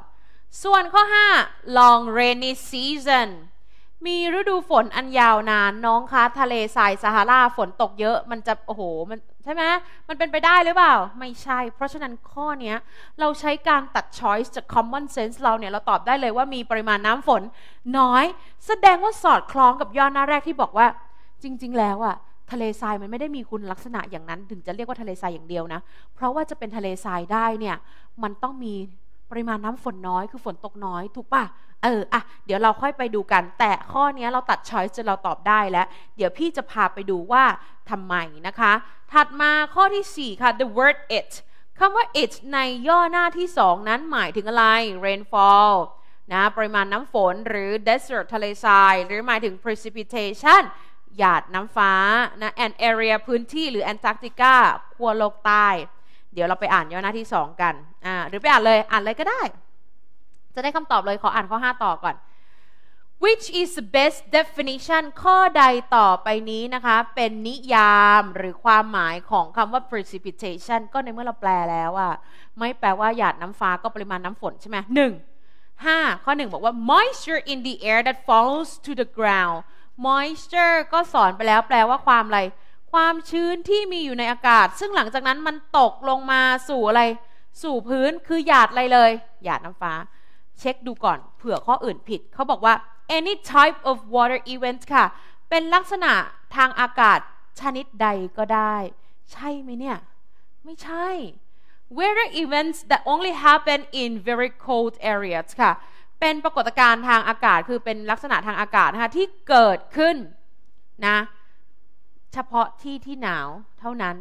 ส่วนข้อ5 long rainy season มีฤดูฝนอันยาวนาน น้องคะทะเลทรายซาฮารา ฝนตกเยอะมันจะโอ้โหมันใช่ไหมมันเป็นไปได้หรือเปล่า ไม่ใช่ เพราะฉะนั้นข้อนี้เราใช้การตัด choice จาก common sense เราเนี่ยเราตอบได้เลยว่ามีปริมาณน้ำฝนน้อย แสดงว่าสอดคล้องกับย่อหน้าแรกที่บอกว่าจริงๆแล้วอะทะเลทรายมันไม่ได้มีคุณลักษณะอย่างนั้น ถึงจะเรียกว่าทะเลทรายอย่างเดียวนะ เพราะว่าจะเป็นทะเลทรายได้เนี่ยมันต้องมีปริมาณน้ำฝนน้อยคือฝนตกน้อยถูกปะเอออ่ะ เดี๋ยวเราค่อยไปดูกัน แต่ข้อนี้เราตัดช้อยจนเราตอบได้แล้ว เดี๋ยวพี่จะพาไปดูว่าทำไมนะคะ ถัดมาข้อที่ 4 ค่ะ the word it คำว่า it ในย่อหน้าที่2นั้นหมายถึงอะไร rainfall นะปริมาณน้ำฝนหรือ desert ทะเลทรายหรือหมายถึง precipitation หยาดน้ำฟ้านะแอนแอเรียพื้นที่หรือแอนตาร์กติกาขั้วโลกใต้เดี๋ยวเราไปอ่านย่อหน้าที่2กัน อ่าหรือไปอ่านเลย อ่านเลยก็ได้ จะได้คำตอบเลย ขออ่านข้อ 5 ต่อก่อน which is the best definition ข้อใดต่อไปนี้นะคะ เป็นนิยามหรือความหมายของคำว่า precipitation ก็ในเมื่อเราแปลแล้วอะไม่แปลว่าหยาดน้ำฟ้าก็ปริมาณน้ำฝนใช่ไหมหนึ่งห้าข้อหนึ่งบอกว่า moisture in the air that falls to the ground moisture ก็สอนไปแล้วแปลว่าความอะไร ความชื้นที่มีอยู่ในอากาศ ซึ่งหลังจากนั้นมันตกลงมาสู่อะไร สู่พื้นคือหยาดอะไรเลยหยาดน้ำฟ้า เช็คดูก่อน เผื่อข้ออื่นผิด เขาบอกว่า any type of water event ค่ะ เป็นลักษณะทางอากาศชนิดใดก็ได้ ใช่ไหมเนี่ย ไม่ใช่ weather events that only happen in very cold areas ค่ะเป็นปรากฏการณ์ทางอากาศคือเป็นลักษณะทางอากาศนะคะที่เกิดขึ้นนะเฉพาะที่ที่หนาวเท่านั้น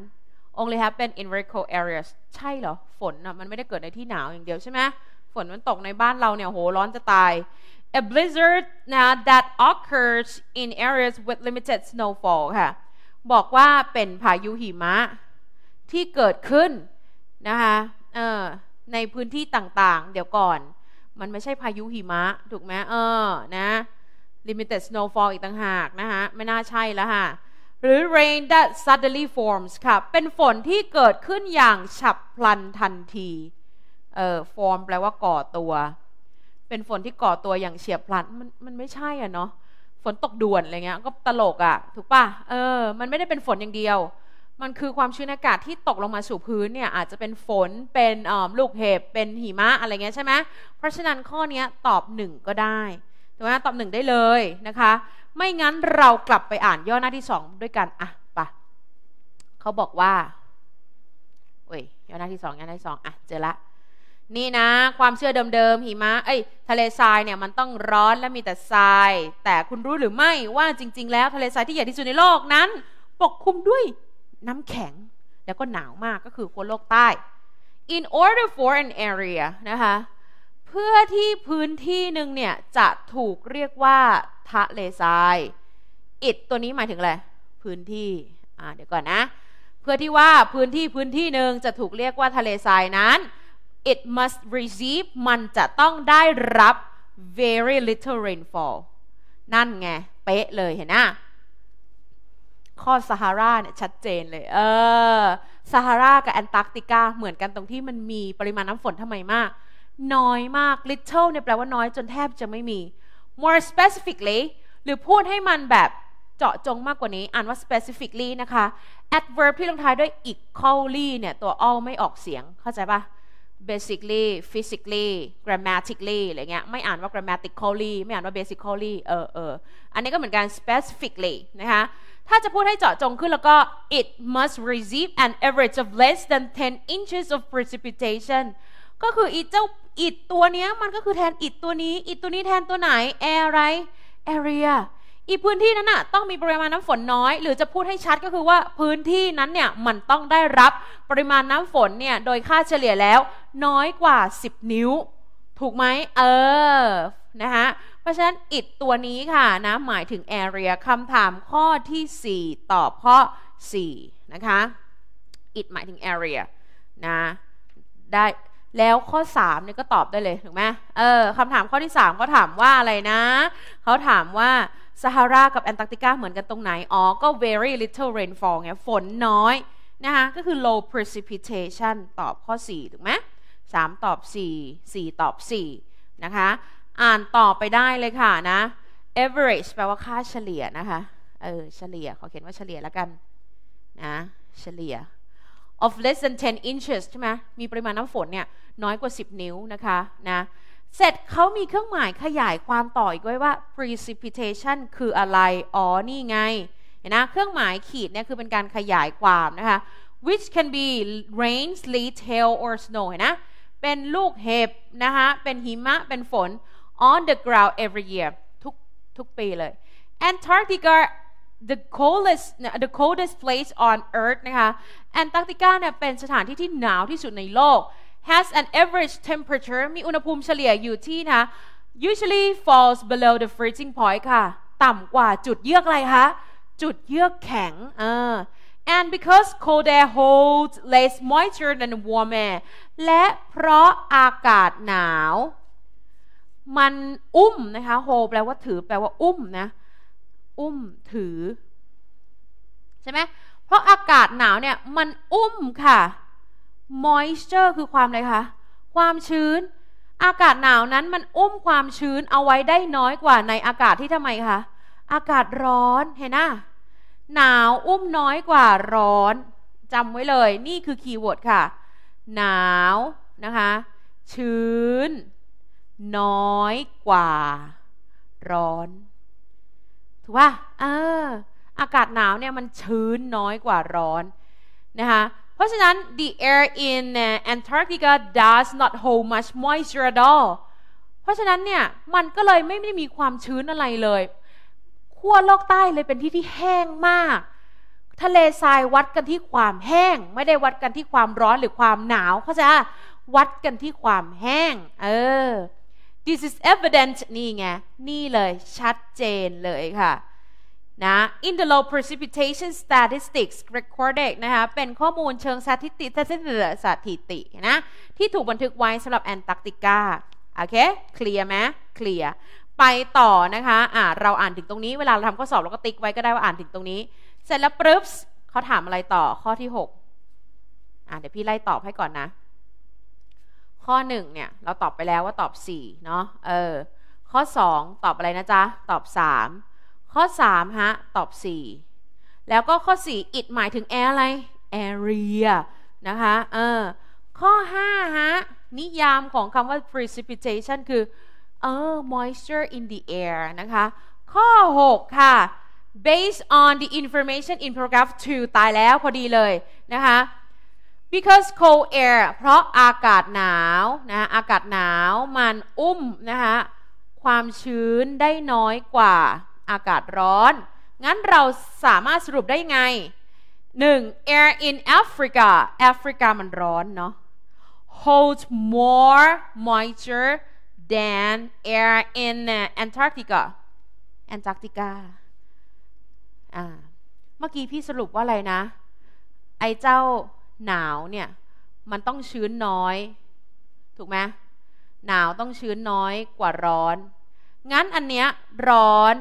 องเลยครับเป็น in very cold areas ใช่เหรอฝนนะมันไม่ได้เกิดในที่หนาวอย่างเดียวใช่ไหมฝนมันตกในบ้านเราเนี่ยโหร้อนจะตาย a blizzard นะ that occurs in areas with limited snowfall ค่ะบอกว่าเป็นพายุหิมะที่เกิดขึ้นนะคะในพื้นที่ต่างๆ เดี๋ยวก่อนมันไม่ใช่พายุหิมะ ถูกไหมเออ นะ limited snowfall อีกต่างหากนะคะไม่น่าใช่แล้วค่ะ หรือ rain that suddenly forms ค่ะเป็นฝนที่เกิดขึ้นอย่างฉับพลันทันทีเอ่อ form แปลว่าก่อตัว เป็นฝนที่ก่อตัวอย่างเฉียบพลันมัน มันไม่ใช่อ่ะเนาะฝนตกด่วนอะไรเงี้ย ก็ตลกอ่ะ ถูกป่ะ เออ มันไม่ได้เป็นฝนอย่างเดียวมันคือความชื้นอากาศที่ตกลงมาสู่พื้นเนี่ยอาจจะเป็นฝนเป็นลูกเห็บเป็นหิมะอะไรเงี้ยใช่ไหม เพราะฉะนั้นข้อนี้ตอบ 1 ก็ได้ถูกไหมตอบ1ได้เลยนะคะ ไม่งั้นเรากลับไปอ่านย่อหน้าที่2ด้วยกัน อ่ะปะเขาบอกว่าโอ้ยย่อหน้าที่2ย่อหน้าที่สองอ่ะเจอละ นี่นะความเชื่อเดิมๆหิมะเอ้ยทะเลทรายเนี่ยมันต้องร้อนและมีแต่ทราย แต่คุณรู้หรือไม่ว่าจริงๆ แล้ว ทะเลทรายที่ใหญ่ที่สุดในโลกนั้น ปกคลุมด้วยน้ำแข็งแล้วก็หนาวมากก็คือขั้วโลกใต้ in order for an area นะคะเพื่อที่พื้นที่หนึ่งเนี่ยจะถูกเรียกว่า ทะเลทราย it ตัวนี้หมายถึงอะไร พื้นที่อ่าเดี๋ยวก่อนนะ เพื่อที่ว่าพื้นที่พื้นที่หนึ่งจะถูกเรียกว่าทะเลทรายนั้น it must receive มันจะต้องได้รับ very little rainfall นั่นไง เป๊ะเลยเห็นไนะข้อซาฮาราเนี่ยชัดเจนเลย เออซาฮารากับแอนตาร์กติกาเหมือนกันตรงที่มันมี ปริมาณน้ำฝนทำไมมาก น้อยมาก little เนี่ยแปลว่าน้อยจนแทบจะไม่มี more specifically หรือพูดให้มันแบบเจาะจงมากกว่านี้ อ่านว่า specifically นะคะ adverb ที่ลงท้ายด้วย equally เนี่ยตัว all ไม่ออกเสียงเข้าใจปะ basically physically grammatically อะไรเงี้ยไม่อ่านว่า grammatically ไม่อ่านว่า basically เออเอออันนี้ก็เหมือนกัน specifically นะคะถ้าจะพูดให้เจาะจงขึ้นแล้วก็ it must receive an average of less than 10 inches of precipitation ก็คืออีเจ้าอิดตัวเนี้ย มันก็คือแทนอิดตัวนี้อิดตัวนี้แทนตัวไหน a ร r ไร area อีพื้นที่นั้นอ่ะต้องมีปริมาณน้ำฝนน้อย หรือจะพูดให้ชัดก็คือว่าพื้นที่นั้นเนี่ยมันต้องได้รับปริมาณน้ำฝนเนี่ยโดยค่าเฉลี่ยแล้วน้อยกว่า 10 นิ้ว ถูกไหมเออนะคะเพราะฉะนั้น it ตัวนี้ค่ะนะหมายถึง area คำถามข้อที่ 4 ตอบราอ4นะคะ it หมายถึง area นะได้ แล้วข้อ3เนี่ยก็ตอบได้เลยถูกไหมเออคำถามข้อที่3เขาถามว่าอะไรนะ เขาถามว่าซาฮารากับแอนตาร์กติกาเหมือนกันตรงไหน อ๋อ ก็ very little rainfall ่ยฝนน้อยนะคะก็คือ low precipitation ตอบข้อ4ถูกไหม3ตอบ 4 4 ตอบ 4 นะคะอ่านต่อไปได้เลยค่ะนะ average แปลว่าค่าเฉลี่ยนะคะ เออเฉลี่ยขอเขียนว่าเฉลี่ยแล้วกันนะเฉลี่ย of less than 10 inches ใช่ไหมมีปริมาณน้ำฝนเนี่ย น้อยกว่า 10 นิ้วนะคะนะเสร็จเขามีเครื่องหมายขยายความต่ออีกไว้ว่า precipitation คืออะไร อ๋อ นี่ไงเห็นนะเครื่องหมายขีดเนี่ยคือเป็นการขยายความนะคะ which can be rain sleet hail or snow เห็นนะเป็นลูกเห็บนะคะเป็นหิมะเป็นฝน on the ground every year ทุกทุกปีเลย Antarctica the coldest the coldest place on earth นะคะ Antarctica เนี่ยเป็นสถานที่ที่หนาวที่สุดในโลก has an average temperature มีอุณหภูมิเฉลี่ยอยู่ที่นะ usually falls below the freezing point ค่ะต่ำกว่า จุดเยือกอะไรคะ จุดเยือกแข็งอ่า and because cold air holds less moisture than warm air และเพราะอากาศหนาวมันอุ้มนะคะโฮแปลว่าถือแปลว่าอุ้มนะ อุ้มถือ ใช่ไหมเพราะอากาศหนาวเนี่ยมันอุ้มค่ะ moisture คือความอะไรคะ ความชื้น อากาศหนาวนั้นมันอุ้มความชื้นเอาไว้ได้น้อยกว่าในอากาศที่ทำไมคะอากาศร้อนเห็นนะหนาวอุ้มน้อยกว่าร้อนจำไว้เลยนี่คือคีย์เวิร์ดค่ะหนาวนะคะ ชื้นน้อยกว่า ร้อนถูกป่ะเอออากาศหนาวเนี่ยมันชื้นน้อยกว่าร้อนนะคะ เพราะฉะนั้น the air in Antarctica does not hold much moisture at all เพราะฉะนั้นเนี่ยมันก็เลยไม่ได้มีความชื้นอะไรเลย ขั้วโลกใต้เลยเป็นที่ที่แห้งมาก ทะเลทรายวัดกันที่ความแห้ง ไม่ได้วัดกันที่ความร้อนหรือความหนาวเข้าใจวัดกันที่ความแห้ง เออ this is evident นี่ไง นี่เลย ชัดเจนเลยค่ะ นะ in the low precipitation statistics recorded นะคะ เป็นข้อมูลเชิงสถิติ สถิติ นะ ที่ถูกบันทึกไว้สำหรับแอนตาร์กติกา โอเค เคลียร์ไหมเคลียร์ ไปต่อนะคะ อ่าเราอ่านถึงตรงนี้ เวลาเราทำข้อสอบเราก็ติ๊กไว้ก็ได้ว่าอ่านถึงตรงนี้ เสร็จแล้วปุ๊บเขาถามอะไรต่อ ข้อที่6อ่าเดี๋ยวพี่ไล่ตอบให้ก่อนนะข้อ1เนี่ย เราตอบไปแล้วว่าตอบ4เนาะเออข้อ2ตอบอะไรนะจ๊ะ ตอบ3ข้อ3ฮะ ตอบ4แล้วก็ข้อ4 it หมายถึงแอร์อะไร area นะคะเออข้อ5ฮะ นิยามของคำว่า precipitation คือเออ moisture in the air นะคะ ข้อ6ค่ะ based on the information in paragraph 2 ตายแล้วพอดีเลยนะคะ because cold air เพราะอากาศหนาวนะอากาศหนาว มันอุ้มนะคะความชื้นได้น้อยกว่า อากาศร้อน งั้นเราสามารถสรุปได้ไง 1. air in Africa แอฟริกามันร้อนเนาะ hold more moisture than air in Antarctica Antarctica อ่าเมื่อกี้พี่สรุปว่าอะไรนะ ไอเจ้าหนาวเนี่ย มันต้องชื้นน้อย ถูกไหมหนาวต้องชื้นน้อยกว่าร้อน งั้นอันเนี้ยร้อน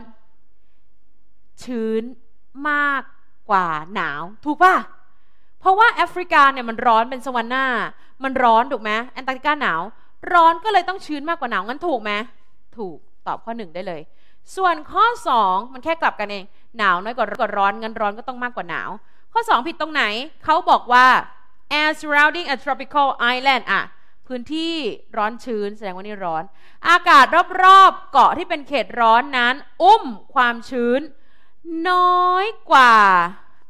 ชื้นมากกว่าหนาว ถูกป่ะเพราะว่าแอฟริกาเนี่ยมันร้อนเป็นสวรรค์นามันร้อนถูกไหมแอนตาร์กติกาหนาว ร้อนก็เลยต้องชื้นมากกว่าหนาวงั้นถูกไหมถูกตอบข้อหนึ่งได้เลย ส่วนข้อ 2 มันแค่กลับกันเอง หนาวน้อยกว่าร้อน งั้นร้อนก็ต้องมากกว่าหนาวข้อ 2 ผิดตรงไหน เขาบอกว่า air surrounding a tropical island อ่ะพื้นที่ร้อนชื้นแสดงว่านี่ร้อน อากาศรอบๆเกาะที่เป็นเขตร้อนนั้น อุ้มความชื้นน้อยกว่า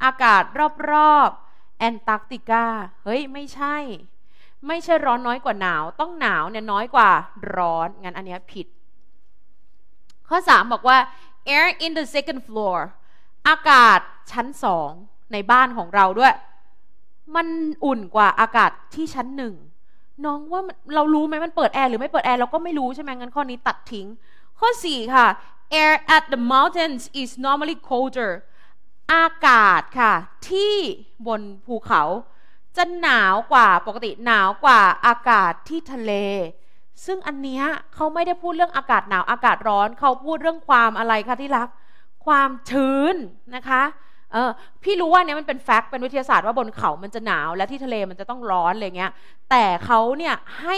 อากาศรอบๆแอนตาร์กติกา เฮ้ย ไม่ใช่ ไม่ใช่ร้อนน้อยกว่าหนาว ต้องหนาวเนี่ยน้อยกว่าร้อน งั้นอันนี้ผิด ข้อ 3 บอกว่า air in the second floor อากาศชั้นสองในบ้านของเราด้วย มันอุ่นกว่าอากาศที่ชั้นหนึ่งน้องว่าเรารู้ไหมมันเปิดแอร์หรือไม่เปิดแอร์ เราก็ไม่รู้ใช่ไหมงั้นข้อนี้ตัดทิ้ง ข้อ 4 ค่ะ air at the mountains is normally colder อากาศค่ะ ที่บนภูเขา จะหนาวกว่าปกติหนาวกว่าอากาศที่ทะเล ซึ่งอันเนี้ยเขาไม่ได้พูดเรื่องอากาศหนาวอากาศร้อนเขาพูดเรื่องความอะไรคะที่รัก ความชื้นนะคะเออพี่รู้ว่าเนี้ยมันเป็นแฟกต์เป็นวิทยาศาสตร์ว่าบนเขามันจะหนาว และที่ทะเลมันจะต้องร้อนอะไรเงี้ยแต่เขาเนี่ย ให้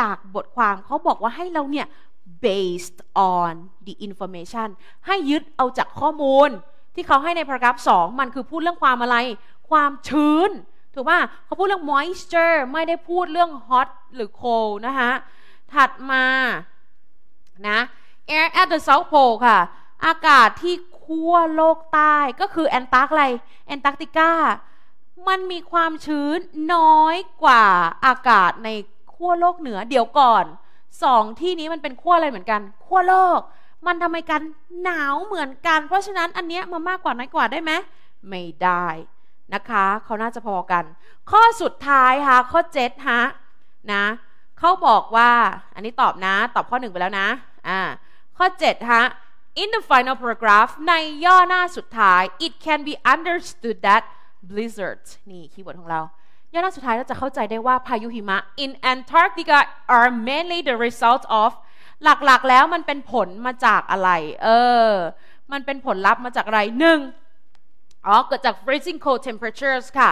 จากบทความเขาบอกว่าให้เราเนี่ย based on the information ให้ยึดเอาจากข้อมูลที่เขาให้ในพารากราฟ2มันคือพูดเรื่องความอะไร ความชื้นถูกป่ะเขาพูดเรื่อง moisture ไม่ได้พูดเรื่อง hot หรือ cold นะคะถัดมานะ air at the south pole ค่ะอากาศที่ขั้วโลกใต้ก็คือแอนตาร์กอะไรแอนตาร์กติกามันมีความชื้นน้อยกว่าอากาศในขั้วโลกเหนือเดี๋ยวก่อนสองที่นี้มันเป็นขั้วอะไรเหมือนกันขั้วโลก มันทำไมกันหนาวเหมือนกัน เพราะฉะนั้นอันเนี้ยมามากกว่าน้อยกว่าได้ไหมไม่ได้นะคะเขาน่าจะพอกัน ข้อสุดท้ายค่ะข้อ7ฮะนะเขาบอกว่าอันนี้ตอบนะตอบข้อหนึ่งไปแล้วนะอ่าข้อ7ฮะ in the final paragraph ในย่อหน้าสุดท้าย it can be understood that blizzards นี่คีย์เวิร์ดของเรา ย่อหน้าสุดท้าย เราจะเข้าใจได้ว่าพายุหิมะ in Antarctica are mainly the result of หลักๆแล้วมันเป็นผลมาจากอะไรเออ มันเป็นผลลัพธ์มาจากอะไรหนึ่งอ๋อ เกิดจาก freezing cold temperatures ค่ะ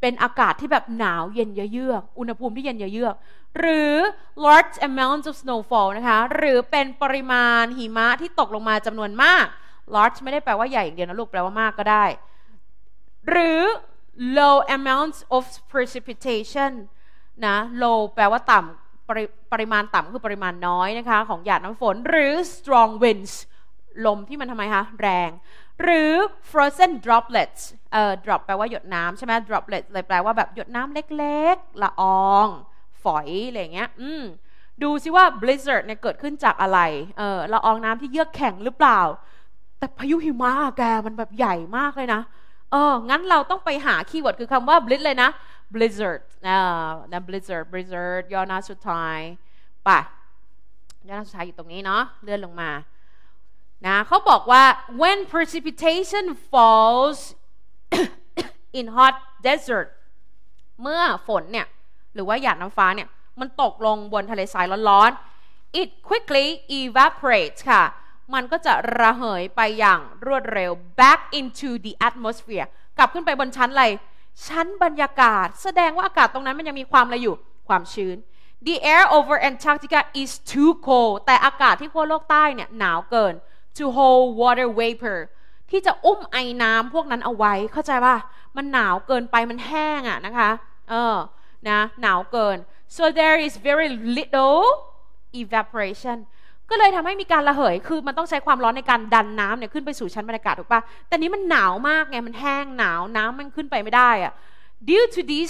เป็นอากาศที่แบบหนาวเย็นเยือก อุณหภูมิที่เย็นเยือกหรือ large amounts of snowfall นะคะ หรือเป็นปริมาณหิมะที่ตกลงมาจำนวนมาก large ไม่ได้แปลว่าใหญ่อย่างเดียวนะลูก แปลว่ามากก็ได้ หรือ low amounts of precipitation นะ low แปลว่าต่ำปรปริมาณต่ำคือปริมาณน้อยนะคะของหยาดน้ำฝน หรือ strong winds ลมที่มันทำไมคะ แรงหรือ frozen droplets เอ่อ drop แปลว่าหยดน้ำใช่ไหม droplets เลยแปลว่าแบบหยดน้ำเล็กๆ ละออง ฝอย อะไรเงี้ย อืมดูซิว่า blizzard เนี่ยเกิดขึ้นจากอะไร เอ่อละอองน้ำที่เยือกแข็งหรือเปล่า แต่พายุหิมะแกมันแบบใหญ่มากเลยนะ เออ งั้นเราต้องไปหาคีย์เวิร์ดคือคำว่า b l i z z เลยนะ blizzard อ่านะ blizzard blizzard ยอหน้าสุดท้ายไปยอหน้าสุดท้ายอยู่ตรงนี้เนาะ เลื่อนลงมานะเขาบอกว่า when precipitation falls in hot desert เมื่อฝนเนี่ยหรือว่าหยาดน้ำฟ้าเนี่ยมันตกลงบนทะเลทรายร้อนๆ it quickly evaporates ค่ะมันก็จะระเหยไปอย่างรวดเร็ว back into the atmosphere กลับขึ้นไปบนชั้นอะไร ชั้นบรรยากาศแสดงว่าอากาศตรงนั้นมันยังมีความอะไรอยู่ ความชื้น the air over Antarctica is too cold แต่อากาศที่ขั้วโลกใต้เนี่ยหนาวเกิน to hold water vapor ที่จะอุ้มไอ้น้ำพวกนั้นเอาไว้ เข้าใจป่ะ มันหนาวเกินไปมันแห้งอ่ะนะคะ เออนะหนาวเกิน so there is very little evaporation ก็เลยทำให้มีการระเหยคือมันต้องใช้ความร้อนในการดันน้ำเนี่ยขึ้นไปสู่ชั้นบรรยากาศถูกป่ะ แต่นี้มันหนาวมากไงมันแห้งหนาวน้ำมันขึ้นไปไม่ได้อ่ะ due to this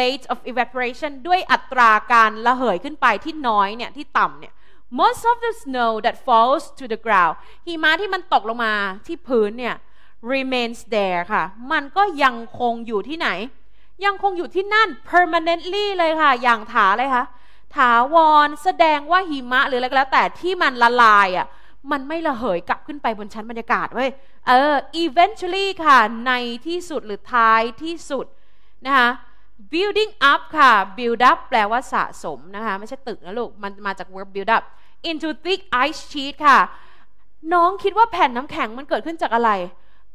rate of evaporation ด้วยอัตราการระเหยขึ้นไปที่น้อยเนี่ยที่ต่ำเนี่ย most of the snow that falls to the ground หิมะที่มันตกลงมาที่พื้น เนี่ย remains there ค่ะมันก็ยังคงอยู่ที่ไหน ยังคงอยู่ที่นั่น permanently เลยค่ะ อย่างถาเลยค่ะ ถาวรแสดงว่าหิมะ หรืออะไรก็แล้วแต่ที่มันละลายอะ่ะ มันไม่ระเหยกลับขึ้นไปบนชั้นบรรยากาศเว้ยเออ eventually ค่ะในที่สุด หรือท้ายที่สุดนะคะ building up ค่ะ build up แปลว่าสะสมนะคะ ไม่ใช่ตึกนะลูก มันมาจาก verb build up into thick ice sheet ค่ะ น้องคิดว่าแผ่นน้ำแข็งมันเกิดขึ้นจากอะไร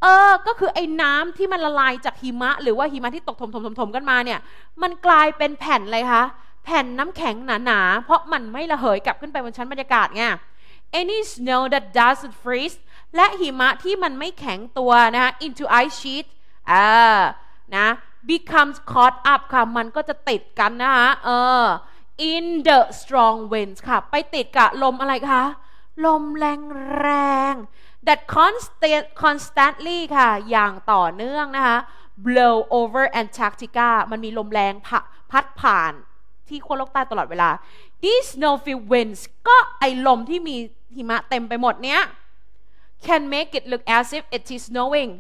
เออ ก็คือไอ้น้ำที่มันละลายจากหิมะ หรือว่าหิมะที่ตกถมถมถมถมกันมาเนี่ย มันกลายเป็นแผ่นเลยคะแผ่นน้ำแข็งหนาๆ เพราะมันไม่ระเหยกลับขึ้นไปบนชั้นบรรยากาศไง any snow that doesn't freeze และหิมะที่มันไม่แข็งตัวนะคะ into ice sheet อ่า นะ becomes caught up ค่ะ มันก็จะติดกันนะคะเออ in the strong winds ค่ะ ไปติดกับลมอะไรคะ ลมแรงแรง that constant constantly ค่ะ อย่างต่อเนื่องนะคะ blow over Antarctica มันมีลมแรงพัดผ่านที่ขั้วโลกใต้ตลอดเวลา these snowfield winds ก็ไอลมที่มีหิมะเต็มไปหมดเนี้ย can make it look as if it is snowing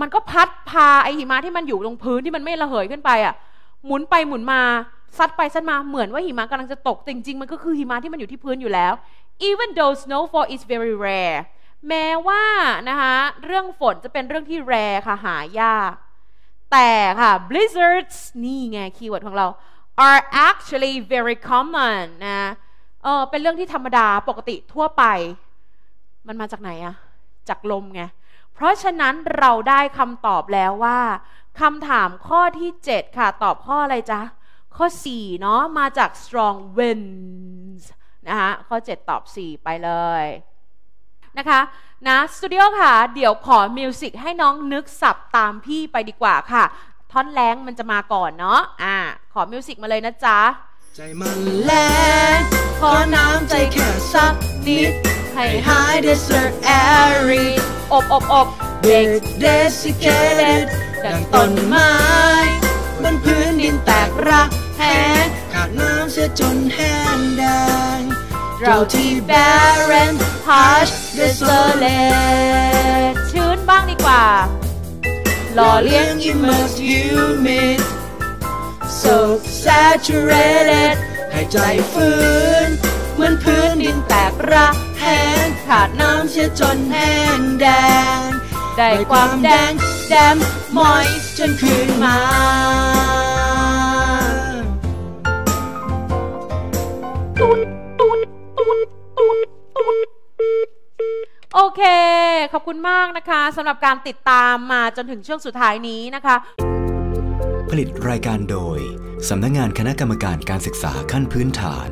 มันก็พัดพาไอหิมะที่มันอยู่ตรงพื้นที่มันไม่ระเหยขึ้นไป อ่ะ หมุนไปหมุนมา ซัดไปซัดมาเหมือนว่าหิมะกำลังจะตกจริงๆมันก็คือหิมะที่มันอยู่ที่พื้นอยู่แล้ว even though snowfall is very rare แม้ว่านะคะ เรื่องฝนจะเป็นเรื่องที่แรค่ะ หายากแต่ค่ะ blizzards นี่ไง คีย์เวิร์ดของเรา are actually very common นะเออเป็นเรื่องที่ธรรมดาปกติทั่วไป มันมาจากไหนอะจากลมไงเพราะฉะนั้นเราได้คำตอบแล้วว่าคำถามข้อที่ 7 ค่ะตอบข้ออะไรจ๊ะ ข้อ4เนาะมาจาก strong winds นะคะข้อ 7 ตอบ 4 ไปเลยนะคะ นะสตูดิโอค่ะ เดี๋ยวขอมิวสิกให้น้องนึกสับตามพี่ไปดีกว่าค่ะท่อนแรงมันจะมาก่อนเนาะอ่าขอมิวสิกมาเลยนะจ๊ะใจมันแล้งขอน้ำใจแค่สักนิด ให้หาย d เซอร์แอรีอบอบอบเด็กเด i ิเคเ e ตดังต้นไม้บนพื้นดินแตกระแหงขาดน้ำเสียจนแห้งแดงเราที่แบรนด์ฮ a ชเดซ e s o l a ชื้นบ้างดีกว่าหล่อเลี้ยงอิมเม s e d ยูมิด so saturated ให้ใจฟื้น เหมือนพื้นดินแตกระแหงขาดน้ำเชี่ยจนแห้งแดงได้ความแดงแดมมอยจนคืนมาตุตุตุตุตุโอเค ขอบคุณมากนะคะสำหรับการติดตามมาจนถึงช่วงสุดท้ายนี้นะคะผลิตรายการโดย สำนักงงานคณะกรรมการการศึกษาขั้นพื้นฐาน